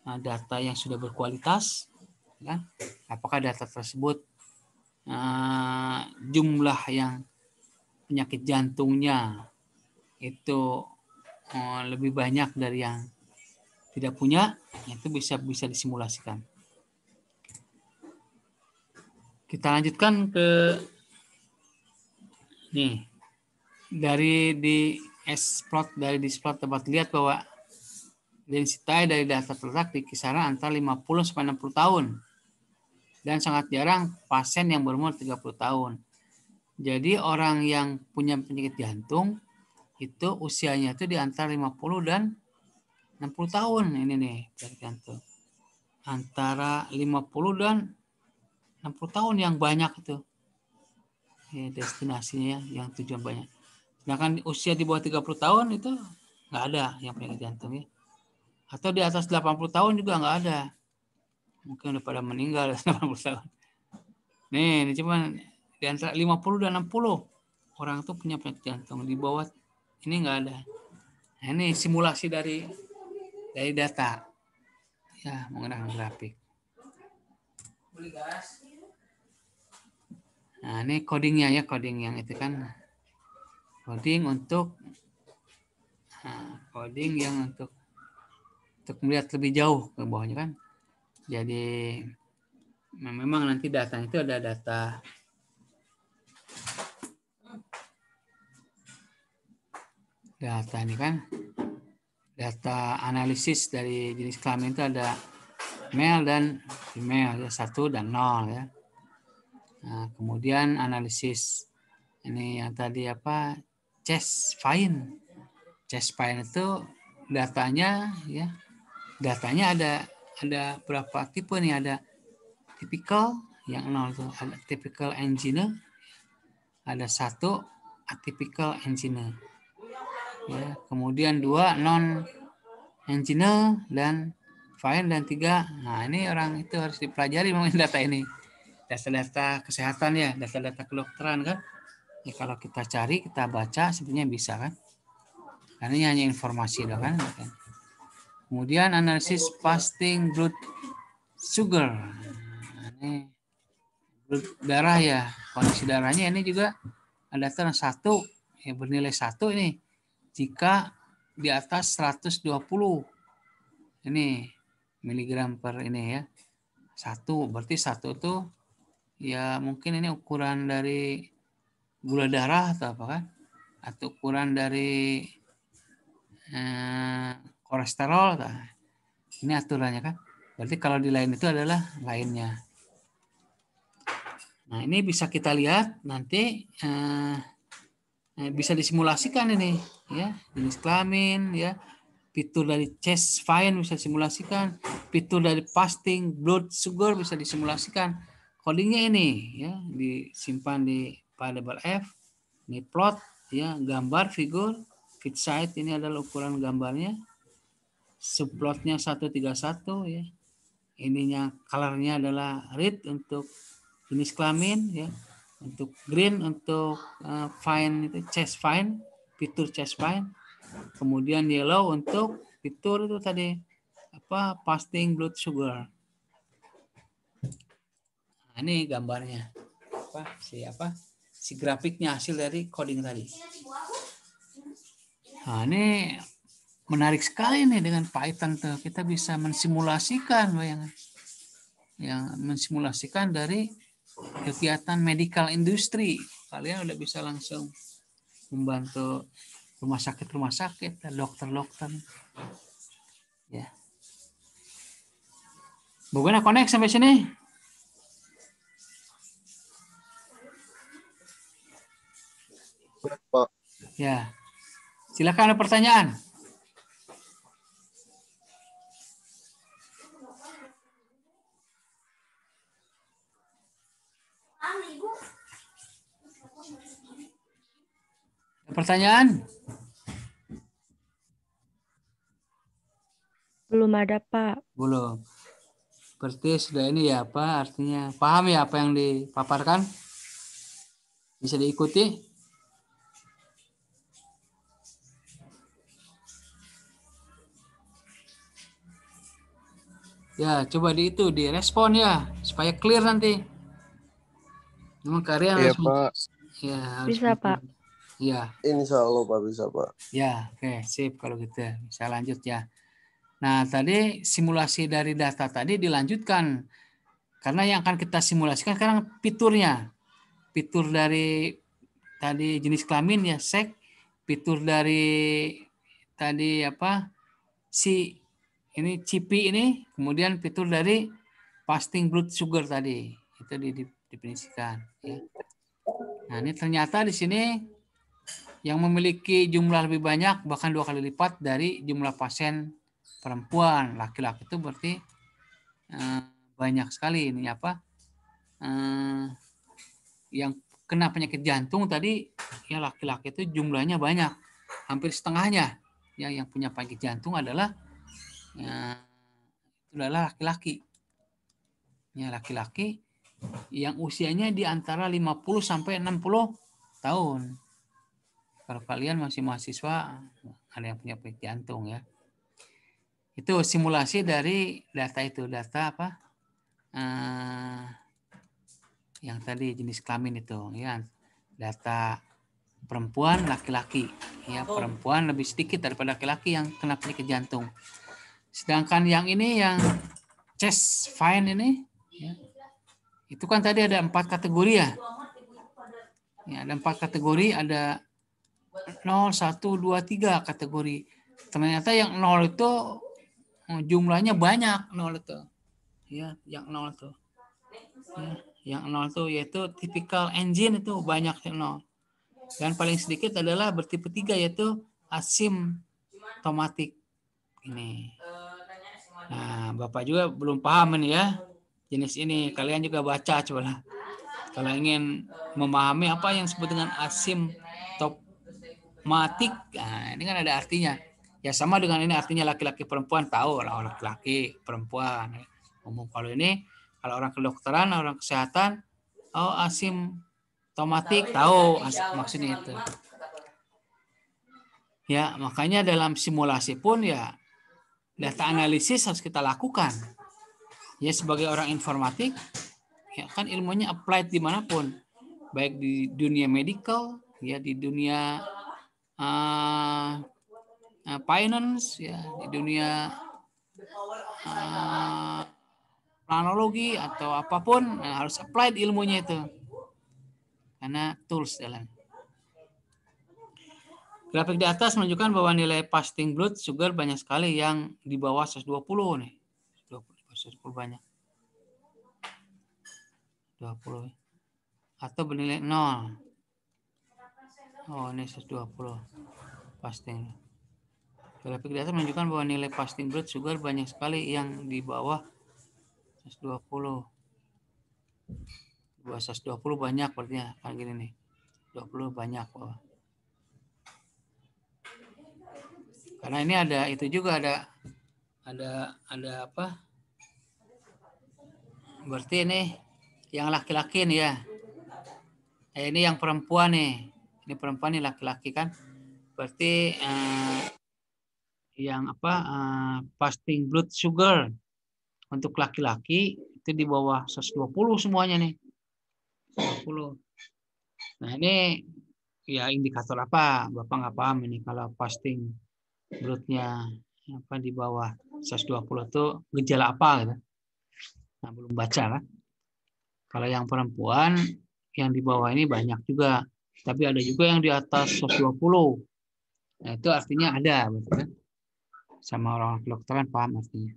eh, data yang sudah berkualitas? Kan? Apakah data tersebut uh, jumlah yang penyakit jantungnya itu uh, lebih banyak dari yang tidak punya? Itu bisa bisa disimulasikan. Kita lanjutkan ke nih dari di S-plot dari displot dapat lihat bahwa densitas dari data terletak di kisaran antara 50 sampai 60 tahun dan sangat jarang pasien yang berumur 30 tahun. Jadi orang yang punya penyakit jantung itu usianya itu di antara 50 dan 60 tahun ini nih penyakit jantung. Antara 50 dan 60 tahun yang banyak itu iya, ya, destinasinya yang tujuan banyak sedangkan usia di bawah 30 tahun itu nggak ada yang penyakit jantung ya atau di atas 80 tahun juga nggak ada mungkin udah pada meninggal 80 tahun nih ini cuman di antara 50 dan 60 orang tuh punya penyakit jantung di bawah ini nggak ada nah, ini simulasi dari dari data ya menggunakan grafik. Boleh gas. Nah, ini codingnya ya, coding yang itu kan. Coding untuk nah, coding yang untuk untuk melihat lebih jauh ke bawahnya kan. Jadi nah, memang nanti data itu ada data data ini kan data analisis dari jenis kelamin itu ada male dan female ya satu dan nol ya Nah, kemudian analisis ini yang tadi apa chest fine. Chest fine itu datanya ya. Datanya ada ada berapa tipe nih? Ada typical yang nol itu ada typical engineer ada satu atypical engineer ya kemudian dua non engineer dan fine dan tiga nah ini orang itu harus dipelajari mengenai data ini data-data kesehatan ya, data-data kedokteran kan. Ya, kalau kita cari, kita baca sebenarnya bisa kan. Karena ini hanya informasi doang kan. Kemudian analisis fasting blood sugar. Ini blood darah ya, kondisi darahnya ini juga ada tren satu ya bernilai satu ini jika di atas 120 ini miligram per ini ya satu berarti satu tuh ya mungkin ini ukuran dari gula darah atau apa kan atau ukuran dari eh, kolesterol kan? ini aturannya kan berarti kalau di lain itu adalah lainnya nah ini bisa kita lihat nanti eh, eh, bisa disimulasikan ini ya jenis kelamin ya fitur dari chest fine bisa disimulasikan fitur dari fasting blood sugar bisa disimulasikan codingnya ini ya disimpan di variable f ini plot ya gambar figur fit size ini adalah ukuran gambarnya subplotnya 131 ya ininya colornya adalah red untuk jenis kelamin ya untuk green untuk uh, fine itu chest fine fitur chest fine kemudian yellow untuk fitur itu tadi apa fasting blood sugar Nah, ini gambarnya. Apa si apa? Si grafiknya hasil dari coding tadi. Nah, ini menarik sekali nih dengan Python tuh. Kita bisa mensimulasikan bayangan. Yang mensimulasikan dari kegiatan medical industry. Kalian udah bisa langsung membantu rumah sakit rumah sakit, dan dokter-dokter. Ya. bagaimana connect sampai sini. Pak. Ya. Silakan ada pertanyaan. pertanyaan? Belum ada, Pak. Belum. Berarti sudah ini ya, Pak, artinya? Paham ya apa yang dipaparkan? Bisa diikuti? Ya, coba di itu di respon ya supaya clear nanti. Memang karya ya, harus Pak. Ya, harus bisa, Pak. Ya. ini Allah Pak bisa, Pak. Ya, oke, okay, sip kalau gitu. Bisa lanjut ya. Nah, tadi simulasi dari data tadi dilanjutkan. Karena yang akan kita simulasikan sekarang fiturnya. Fitur dari tadi jenis kelamin ya, sek, fitur dari tadi apa? si ini cipi ini kemudian fitur dari fasting blood sugar tadi itu didefinisikan ya. Nah, ini ternyata di sini yang memiliki jumlah lebih banyak bahkan dua kali lipat dari jumlah pasien perempuan laki-laki itu berarti uh, banyak sekali ini apa uh, yang kena penyakit jantung tadi ya laki-laki itu jumlahnya banyak hampir setengahnya ya yang punya penyakit jantung adalah ya itu adalah laki-laki ya laki-laki yang usianya di antara 50 sampai 60 tahun. Kalau kalian masih mahasiswa, ada yang punya penyakit jantung ya. Itu simulasi dari data itu, data apa? uh, yang tadi jenis kelamin itu, ya. Data perempuan, laki-laki. Ya, oh. perempuan lebih sedikit daripada laki-laki yang kena penyakit jantung. Sedangkan yang ini yang chest fine ini, ya, itu kan tadi ada empat kategori ya. ya ada empat kategori, ada 0, 1, 2, 3 kategori. Ternyata yang 0 itu eh, jumlahnya banyak 0 itu. Ya, yang 0 itu. Ya, yang 0 itu yaitu tipikal engine itu banyak yang 0. Dan paling sedikit adalah bertipe 3 yaitu asim tomatik ini Bapak juga belum paham ini ya jenis ini. Kalian juga baca cobalah. Kalau ingin memahami apa yang disebut dengan asim tomatik, nah, ini kan ada artinya. Ya sama dengan ini artinya laki-laki perempuan tahu lah laki-laki perempuan. Umum kalau ini kalau orang kedokteran, orang kesehatan, oh asim tomatik tahu as maksudnya itu. Ya, makanya dalam simulasi pun ya data analisis harus kita lakukan. Ya sebagai orang informatik, ya kan ilmunya applied dimanapun, baik di dunia medical, ya di dunia uh, uh, finance, ya di dunia uh, ah, planologi atau apapun nah, harus applied ilmunya itu karena tools dalam. Grafik di atas menunjukkan bahwa nilai fasting blood sugar banyak sekali yang di bawah 120 nih. 20, 120 banyak. 20. Atau bernilai 0. Oh, ini 120 fasting. Grafik di atas menunjukkan bahwa nilai fasting blood sugar banyak sekali yang di bawah 120. 120 banyak berarti ya, kan gini nih. 20 banyak bawah. Karena ini ada itu juga ada ada ada apa? Berarti ini yang laki-laki nih ya. Eh, ini yang perempuan nih. Ini perempuan nih laki-laki kan. Berarti eh, yang apa eh, fasting blood sugar untuk laki-laki itu di bawah 120 semuanya nih. 120. Nah ini ya indikator apa? Bapak nggak paham ini kalau fasting bloodnya apa di bawah 120 itu gejala apa gitu. Nah, belum baca kan. Kalau yang perempuan yang di bawah ini banyak juga, tapi ada juga yang di atas 120. Nah, itu artinya ada, betul kan? Sama orang kedokteran paham artinya.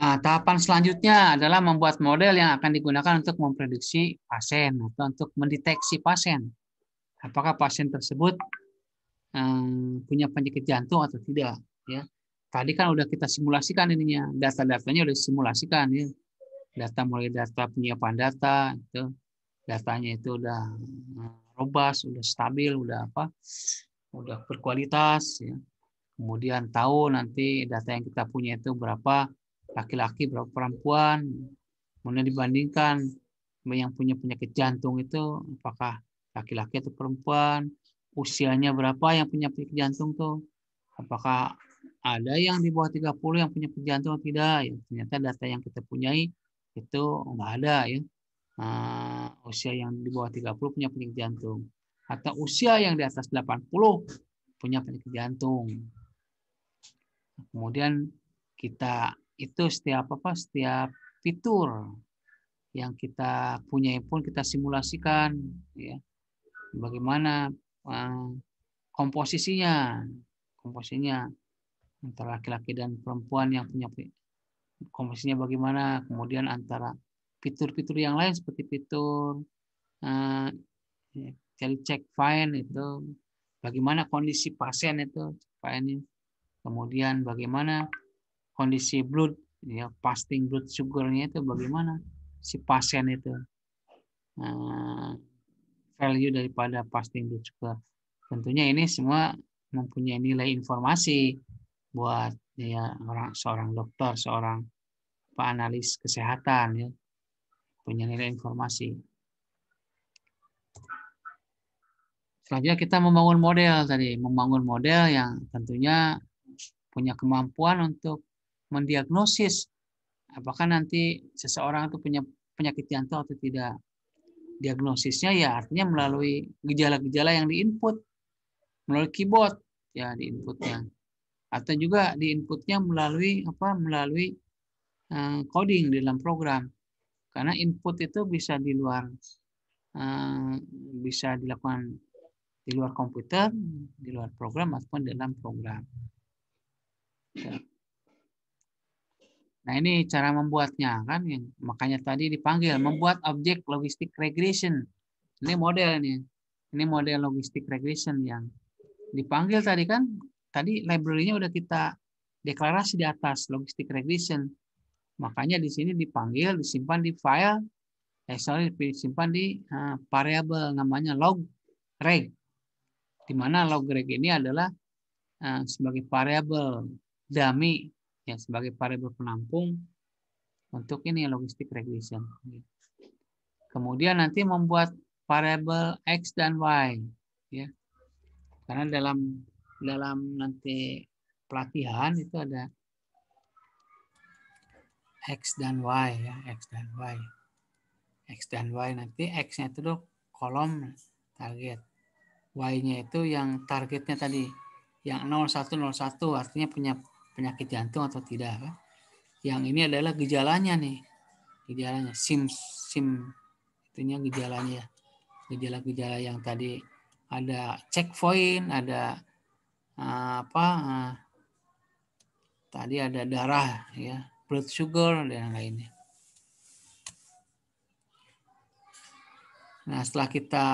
Nah, tahapan selanjutnya adalah membuat model yang akan digunakan untuk memprediksi pasien atau untuk mendeteksi pasien. Apakah pasien tersebut um, punya penyakit jantung atau tidak? Ya, tadi kan udah kita simulasikan ininya, data-datanya udah disimulasikan ya. Data mulai data penyiapan data itu datanya itu udah eh, robust, udah stabil, udah apa, udah berkualitas ya. Kemudian tahu nanti data yang kita punya itu berapa laki-laki berapa perempuan kemudian dibandingkan yang punya penyakit jantung itu apakah laki-laki atau perempuan usianya berapa yang punya penyakit jantung tuh apakah ada yang di bawah 30 yang punya penyakit jantung atau tidak ya, ternyata data yang kita punyai itu nggak ada ya uh, usia yang di bawah 30 punya penyakit jantung atau usia yang di atas 80 punya penyakit jantung kemudian kita itu setiap apa setiap fitur yang kita punya pun kita simulasikan ya bagaimana eh, komposisinya komposisinya antara laki-laki dan perempuan yang punya komposisinya bagaimana kemudian antara fitur-fitur yang lain seperti fitur uh, eh, check fine itu bagaimana kondisi pasien itu fine kemudian bagaimana kondisi blood ya fasting blood sugarnya itu bagaimana si pasien itu uh, value daripada fasting blood sugar tentunya ini semua mempunyai nilai informasi buat ya orang seorang dokter seorang pak analis kesehatan ya punya nilai informasi selanjutnya kita membangun model tadi membangun model yang tentunya punya kemampuan untuk mendiagnosis apakah nanti seseorang itu punya penyakit jantung atau tidak. Diagnosisnya ya artinya melalui gejala-gejala yang diinput melalui keyboard ya di inputnya atau juga diinputnya melalui apa melalui eh, coding di dalam program karena input itu bisa di luar eh, bisa dilakukan di luar komputer di luar program ataupun dalam program. Ya. Nah, ini cara membuatnya kan yang makanya tadi dipanggil iya. membuat objek logistik regression. Ini model ini Ini model logistik regression yang dipanggil tadi kan tadi library-nya udah kita deklarasi di atas logistik regression. Makanya di sini dipanggil disimpan di file eh sorry disimpan di uh, eh, variabel namanya log reg. Di mana log reg ini adalah uh, sebagai variable dummy ya sebagai variabel penampung untuk ini logistik regression. Kemudian nanti membuat variabel x dan y ya. Karena dalam dalam nanti pelatihan itu ada x dan y ya, x dan y. X dan y nanti x-nya itu kolom target. Y-nya itu yang targetnya tadi yang 0101 artinya punya penyakit jantung atau tidak kan? yang ini adalah gejalanya nih gejalanya sim sim itunya gejalanya ya. gejala-gejala yang tadi ada checkpoint ada ah, apa ah, tadi ada darah ya blood sugar dan lainnya nah setelah kita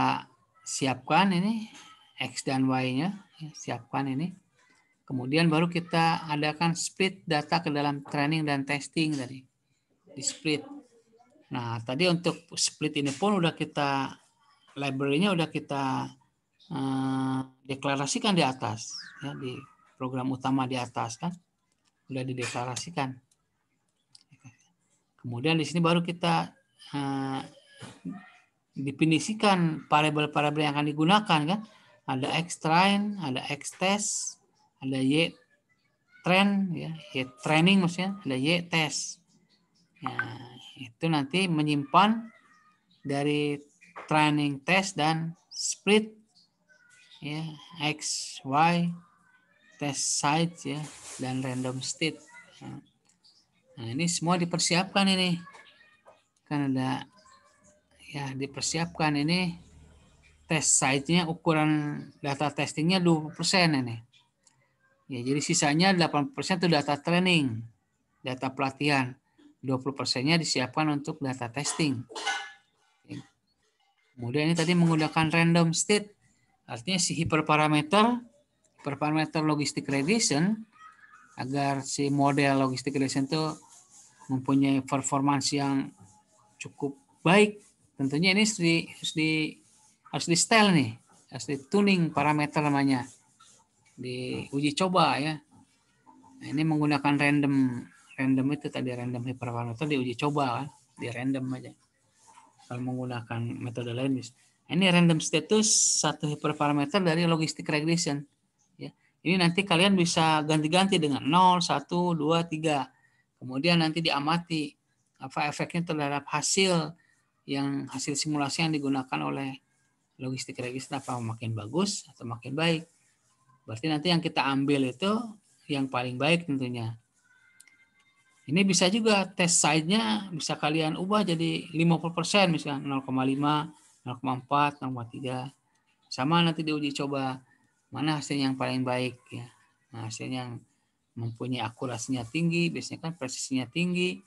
siapkan ini x dan y nya ya, siapkan ini Kemudian baru kita adakan split data ke dalam training dan testing tadi. Di split. Nah, tadi untuk split ini pun udah kita library-nya udah kita uh, deklarasikan di atas ya di program utama di atas kan udah dideklarasikan. Kemudian di sini baru kita uh, definisikan variabel-variabel yang akan digunakan kan. Ada extrain, ada extest, ada Y train ya, Y training maksudnya, ada Y test Nah, ya, itu nanti menyimpan dari training test dan split ya, X, Y, test site ya dan random state. Ya. Nah, ini semua dipersiapkan ini. Kan ada ya dipersiapkan ini test site-nya ukuran data testingnya 20% ini. Ya, jadi sisanya 80% itu data training, data pelatihan. 20%-nya disiapkan untuk data testing. Kemudian ini tadi menggunakan random state. Artinya si hiperparameter, hiperparameter logistik regression, agar si model logistik regression itu mempunyai performance yang cukup baik. Tentunya ini harus di, harus di, harus di style nih, harus di tuning parameter namanya di uji coba ya. Nah, ini menggunakan random random itu tadi random hyperparameter di uji coba kan, di random aja. Kalau menggunakan metode lain nah, ini random status satu hyperparameter dari logistik regression ya. Ini nanti kalian bisa ganti-ganti dengan 0, 1, 2, 3. Kemudian nanti diamati apa efeknya terhadap hasil yang hasil simulasi yang digunakan oleh logistik regression apa makin bagus atau makin baik. Berarti nanti yang kita ambil itu yang paling baik tentunya. Ini bisa juga tes size-nya bisa kalian ubah jadi 50% misalnya 0,5, 0,4, 0,3. Sama nanti diuji coba mana hasil yang paling baik ya. Nah, hasil yang mempunyai akurasinya tinggi, biasanya kan presisinya tinggi,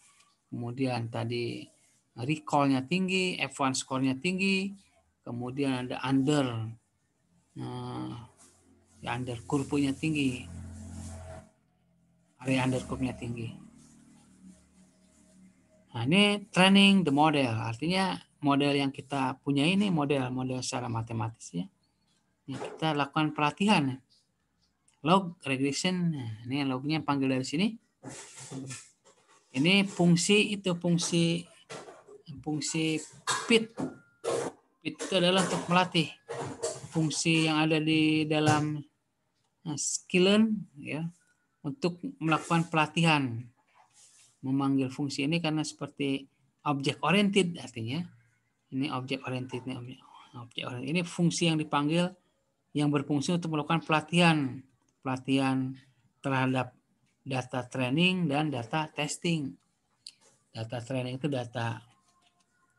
kemudian tadi recall-nya tinggi, F1 score-nya tinggi, kemudian ada under. Nah, ya under kurpunya tinggi area under kurvenya tinggi nah ini training the model artinya model yang kita punya ini model model secara matematis ya yang kita lakukan pelatihan log regression nah, ini lognya panggil dari sini ini fungsi itu fungsi fungsi pit pit itu adalah untuk melatih fungsi yang ada di dalam Nah, skillen ya untuk melakukan pelatihan memanggil fungsi ini karena seperti object oriented artinya ini object oriented ini oriented ini fungsi yang dipanggil yang berfungsi untuk melakukan pelatihan pelatihan terhadap data training dan data testing data training itu data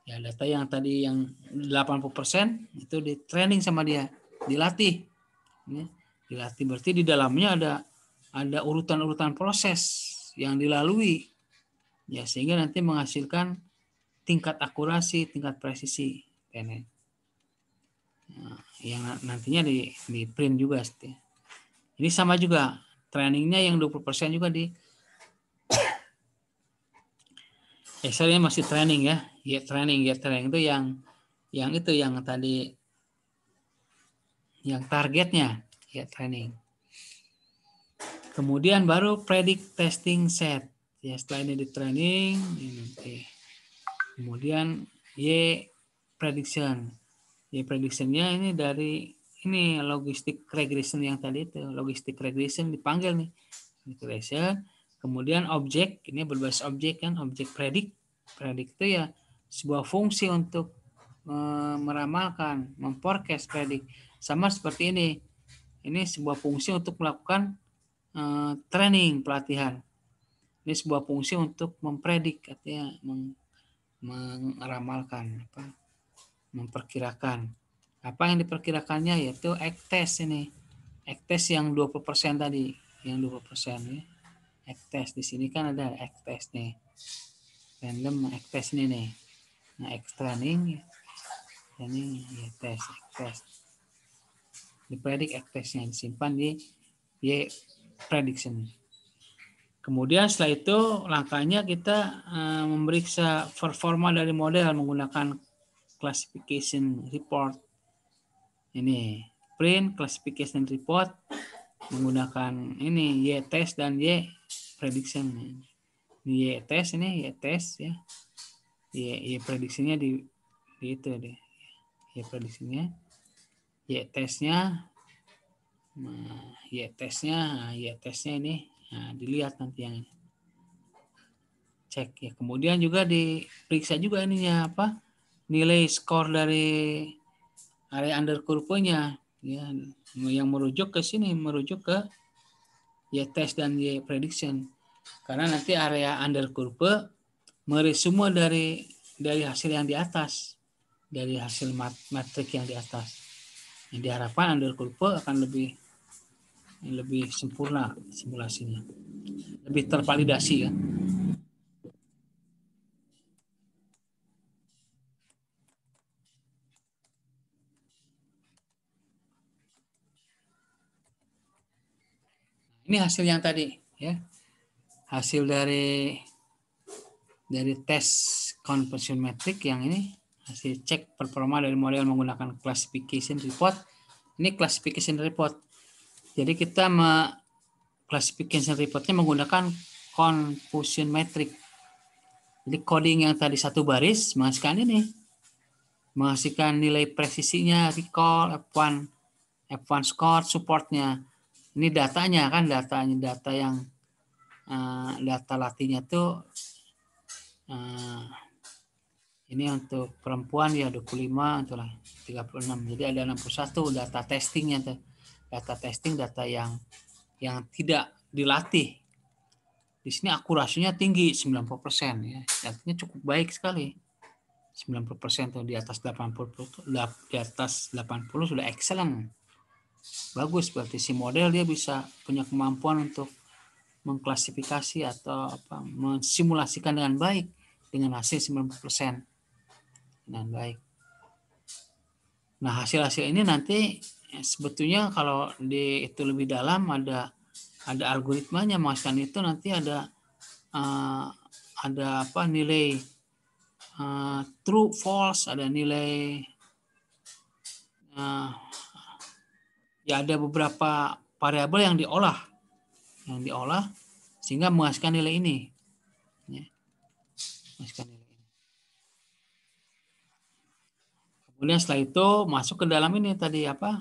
ya data yang tadi yang 80% itu di training sama dia dilatih ini ya dilatih berarti di dalamnya ada ada urutan-urutan proses yang dilalui ya sehingga nanti menghasilkan tingkat akurasi tingkat presisi Ini nah, yang nantinya di, di print juga ini sama juga trainingnya yang 20% juga di Excel eh, masih training ya ya training ya training itu yang yang itu yang tadi yang targetnya ya training. Kemudian baru predict testing set. Ya setelah ini di training, ini nanti. Kemudian Y prediction. Y predictionnya ini dari ini logistik regression yang tadi itu logistik regression dipanggil nih regression kemudian objek ini berbasis objek kan objek predik predik itu ya sebuah fungsi untuk eh, meramalkan memforecast predik sama seperti ini ini sebuah fungsi untuk melakukan uh, training pelatihan. Ini sebuah fungsi untuk mempredik artinya meng, mengeramalkan apa memperkirakan. Apa yang diperkirakannya yaitu ektes ini. Ektes yang 20% tadi, yang 20% ya. Ektes di sini kan ada ektes nih. Random ektes ini nih. Nah, ekstraning training. Ini ya tes, tes di predict yang disimpan di y prediction. Kemudian setelah itu langkahnya kita uh, memeriksa performa dari model menggunakan classification report. Ini print classification report menggunakan ini y test dan y prediction. ini y test ini y test ya. Y, y prediksinya di, di itu deh. Y prediksinya Y tesnya nah, Y tesnya nah, Y tesnya ini nah, dilihat nanti yang ini cek ya kemudian juga diperiksa juga ininya apa nilai skor dari area under kurvenya ya yang merujuk ke sini merujuk ke y test dan y prediction karena nanti area under kurve meri semua dari dari hasil yang di atas dari hasil mat matrik yang di atas Nah, diharapkan under kurva akan lebih lebih sempurna simulasinya, lebih tervalidasi ya. Ini hasil yang tadi ya, hasil dari dari tes conversion metric yang ini hasil cek performa dari model menggunakan classification report. Ini classification report. Jadi kita me classification reportnya menggunakan confusion metric. Jadi coding yang tadi satu baris menghasilkan ini. Menghasilkan nilai presisinya, recall, F1, F1 score, supportnya. Ini datanya kan datanya data yang uh, data latihnya tuh uh, ini untuk perempuan ya 25 untuk 36 jadi ada 61 data testing yang data testing data yang yang tidak dilatih di sini akurasinya tinggi 90% ya artinya cukup baik sekali 90% tuh di atas 80 di atas 80 sudah excellent bagus berarti si model dia bisa punya kemampuan untuk mengklasifikasi atau apa mensimulasikan dengan baik dengan hasil 90% dengan baik. Nah, hasil-hasil ini nanti eh, sebetulnya kalau di itu lebih dalam ada ada algoritmanya masukan itu nanti ada uh, ada apa nilai uh, true false ada nilai uh, ya ada beberapa variabel yang diolah yang diolah sehingga menghasilkan nilai ini ya. menghasilkan nilai Kemudian setelah itu masuk ke dalam ini tadi apa?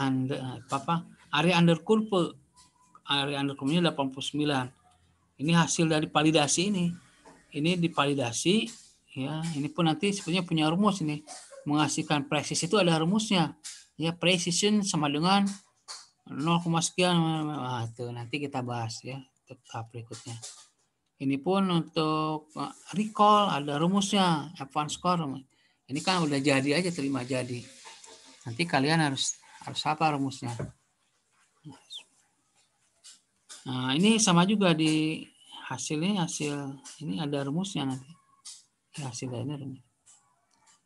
Under, apa? Area under curve. Area under curve-nya 89. Ini hasil dari validasi ini. Ini divalidasi ya. Ini pun nanti sebenarnya punya rumus ini. Menghasilkan presisi itu ada rumusnya. Ya, precision sama dengan 0, sekian. Nah, itu nanti kita bahas ya tahap berikutnya. Ini pun untuk uh, recall ada rumusnya, advance score. score ini kan udah jadi aja terima jadi. Nanti kalian harus harus apa rumusnya. Nah, ini sama juga di hasilnya hasil ini ada rumusnya nanti. Ya, hasilnya ini rumus.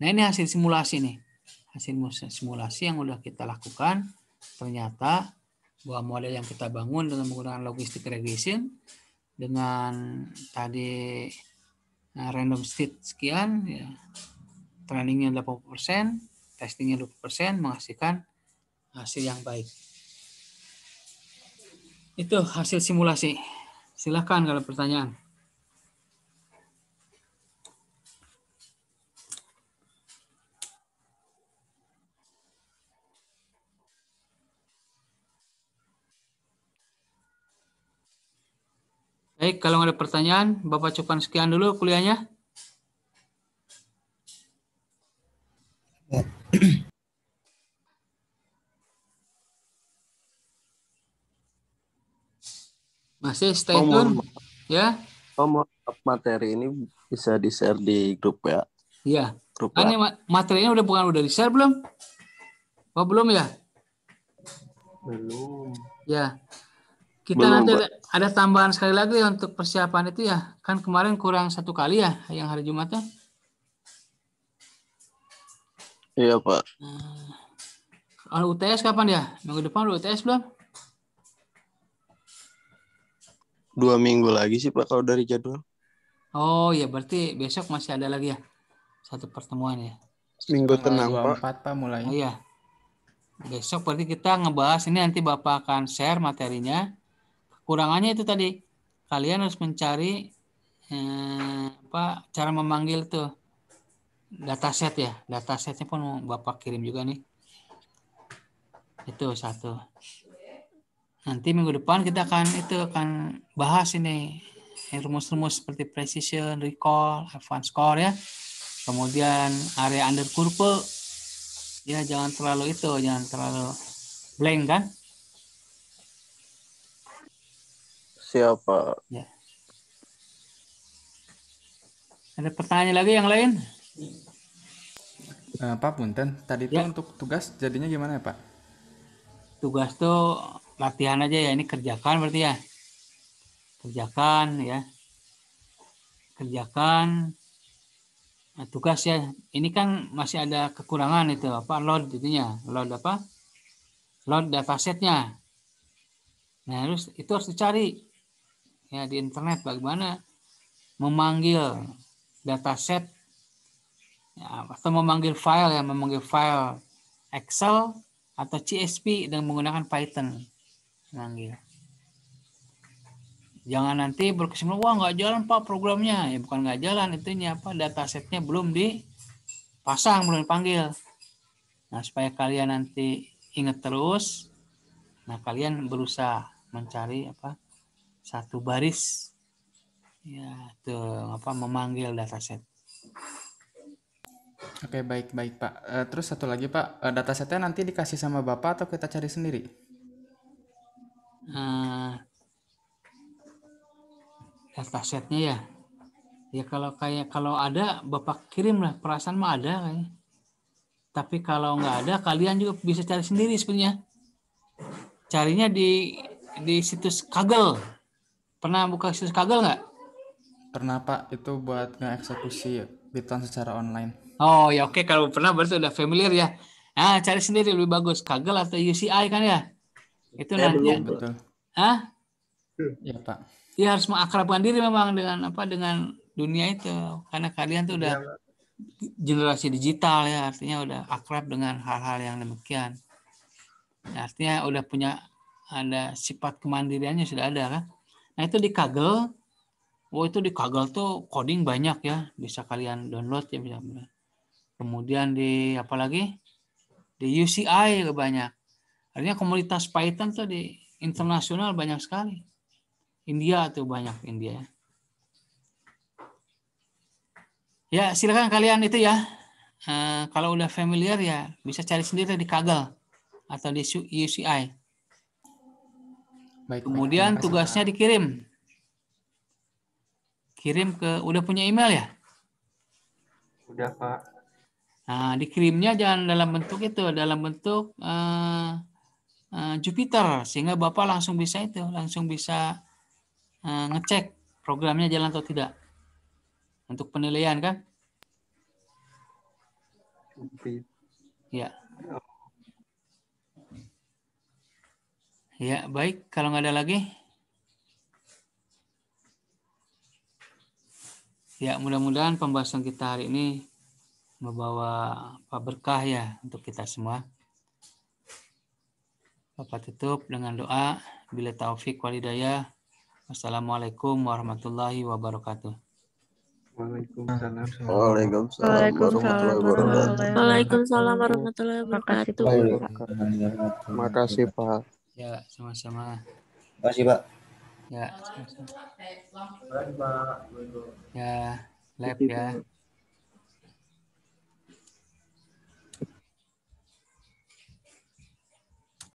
Nah, ini hasil simulasi nih. Hasil simulasi yang udah kita lakukan ternyata bahwa model yang kita bangun dengan menggunakan logistik regression dengan tadi eh, random state sekian ya trainingnya 80%, testingnya 20% menghasilkan hasil yang baik. Itu hasil simulasi. Silahkan kalau pertanyaan. Baik, kalau ada pertanyaan, Bapak cukupkan sekian dulu kuliahnya. Masih stay oh, tune ya. Oh, materi ini bisa di-share di grup ya. Iya. Grup kan ya. ini udah bukan udah di-share belum? Oh, belum ya? Belum. Ya. Kita belum, nanti ada tambahan sekali lagi untuk persiapan itu ya. Kan kemarin kurang satu kali ya yang hari Jumatnya. Iya Pak. Kalau nah, UTS kapan ya? Minggu depan udah UTS belum? Dua minggu lagi sih Pak kalau dari jadwal. Oh iya berarti besok masih ada lagi ya satu pertemuan ya. Minggu tenang Pak. Empat Pak mulai. Oh, iya. Besok berarti kita ngebahas ini nanti Bapak akan share materinya. Kurangannya itu tadi kalian harus mencari eh, apa cara memanggil tuh data set ya data setnya pun bapak kirim juga nih itu satu nanti minggu depan kita akan itu akan bahas ini rumus-rumus seperti precision recall advance score ya kemudian area under curve ya jangan terlalu itu jangan terlalu blank kan siapa ya ada pertanyaan lagi yang lain apa eh, Pak Punten, tadi ya. untuk tugas jadinya gimana ya, Pak? Tugas tuh latihan aja ya, ini kerjakan berarti ya. Kerjakan ya. Kerjakan nah, tugas ya. Ini kan masih ada kekurangan itu apa load jadinya, load apa? Load datasetnya. Nah, harus itu harus dicari ya di internet bagaimana memanggil dataset ya, atau memanggil file yang memanggil file Excel atau CSV dengan menggunakan Python manggil jangan nanti berkesimpulan wah nggak jalan pak programnya ya bukan nggak jalan itu nyapa apa setnya belum dipasang belum dipanggil nah supaya kalian nanti ingat terus nah kalian berusaha mencari apa satu baris ya tuh apa memanggil data set Oke, baik baik Pak. Uh, terus satu lagi Pak, eh, data setnya nanti dikasih sama Bapak atau kita cari sendiri? Eh, data setnya ya? Ya kalau kayak kalau ada Bapak kirim lah, perasaan mah ada kayaknya. Tapi kalau nggak ada, kalian juga bisa cari sendiri sebenarnya. Carinya di di situs Kagel. Pernah buka situs Kagel nggak? Pernah Pak, itu buat ngeeksekusi Bitcoin secara online. Oh ya oke okay. kalau pernah berarti udah familiar ya. Ah cari sendiri lebih bagus Kagel atau UCI kan ya. Itu ya, nanti. Betul. Hah? Ya Pak. Ya harus mengakrabkan diri memang dengan apa dengan dunia itu karena kalian tuh udah ya, generasi digital ya artinya udah akrab dengan hal-hal yang demikian. Ya, artinya udah punya ada sifat kemandiriannya sudah ada kan. Nah itu di Kagel, oh itu di Kagel tuh coding banyak ya bisa kalian download ya bisa. -bisa Kemudian di apa lagi? Di UCI banyak. Artinya komunitas Python tuh di internasional banyak sekali. India tuh banyak India. Ya, ya silakan kalian itu ya. Eh, kalau udah familiar ya bisa cari sendiri di Kaggle atau di UCI. Baik, Kemudian tugasnya dikirim. Kirim ke udah punya email ya? Udah Pak. Nah, dikirimnya jangan dalam bentuk itu, dalam bentuk uh, uh, Jupiter sehingga Bapak langsung bisa itu, langsung bisa uh, ngecek programnya jalan atau tidak. Untuk penilaian kan? Iya. Ya. Ya, baik. Kalau nggak ada lagi. Ya, mudah-mudahan pembahasan kita hari ini membawa apa berkah ya untuk kita semua. Bapak tutup dengan doa. Bila taufik walidaya. Wassalamualaikum warahmatullahi wabarakatuh. Waalaikumsalam. Waalaikumsalam. Waalaikumsalam warahmatullahi wabarakatuh. Terima kasih Pak. Ya, sama-sama. Terima kasih Pak. Ya, sama-sama. Ya, lab ya.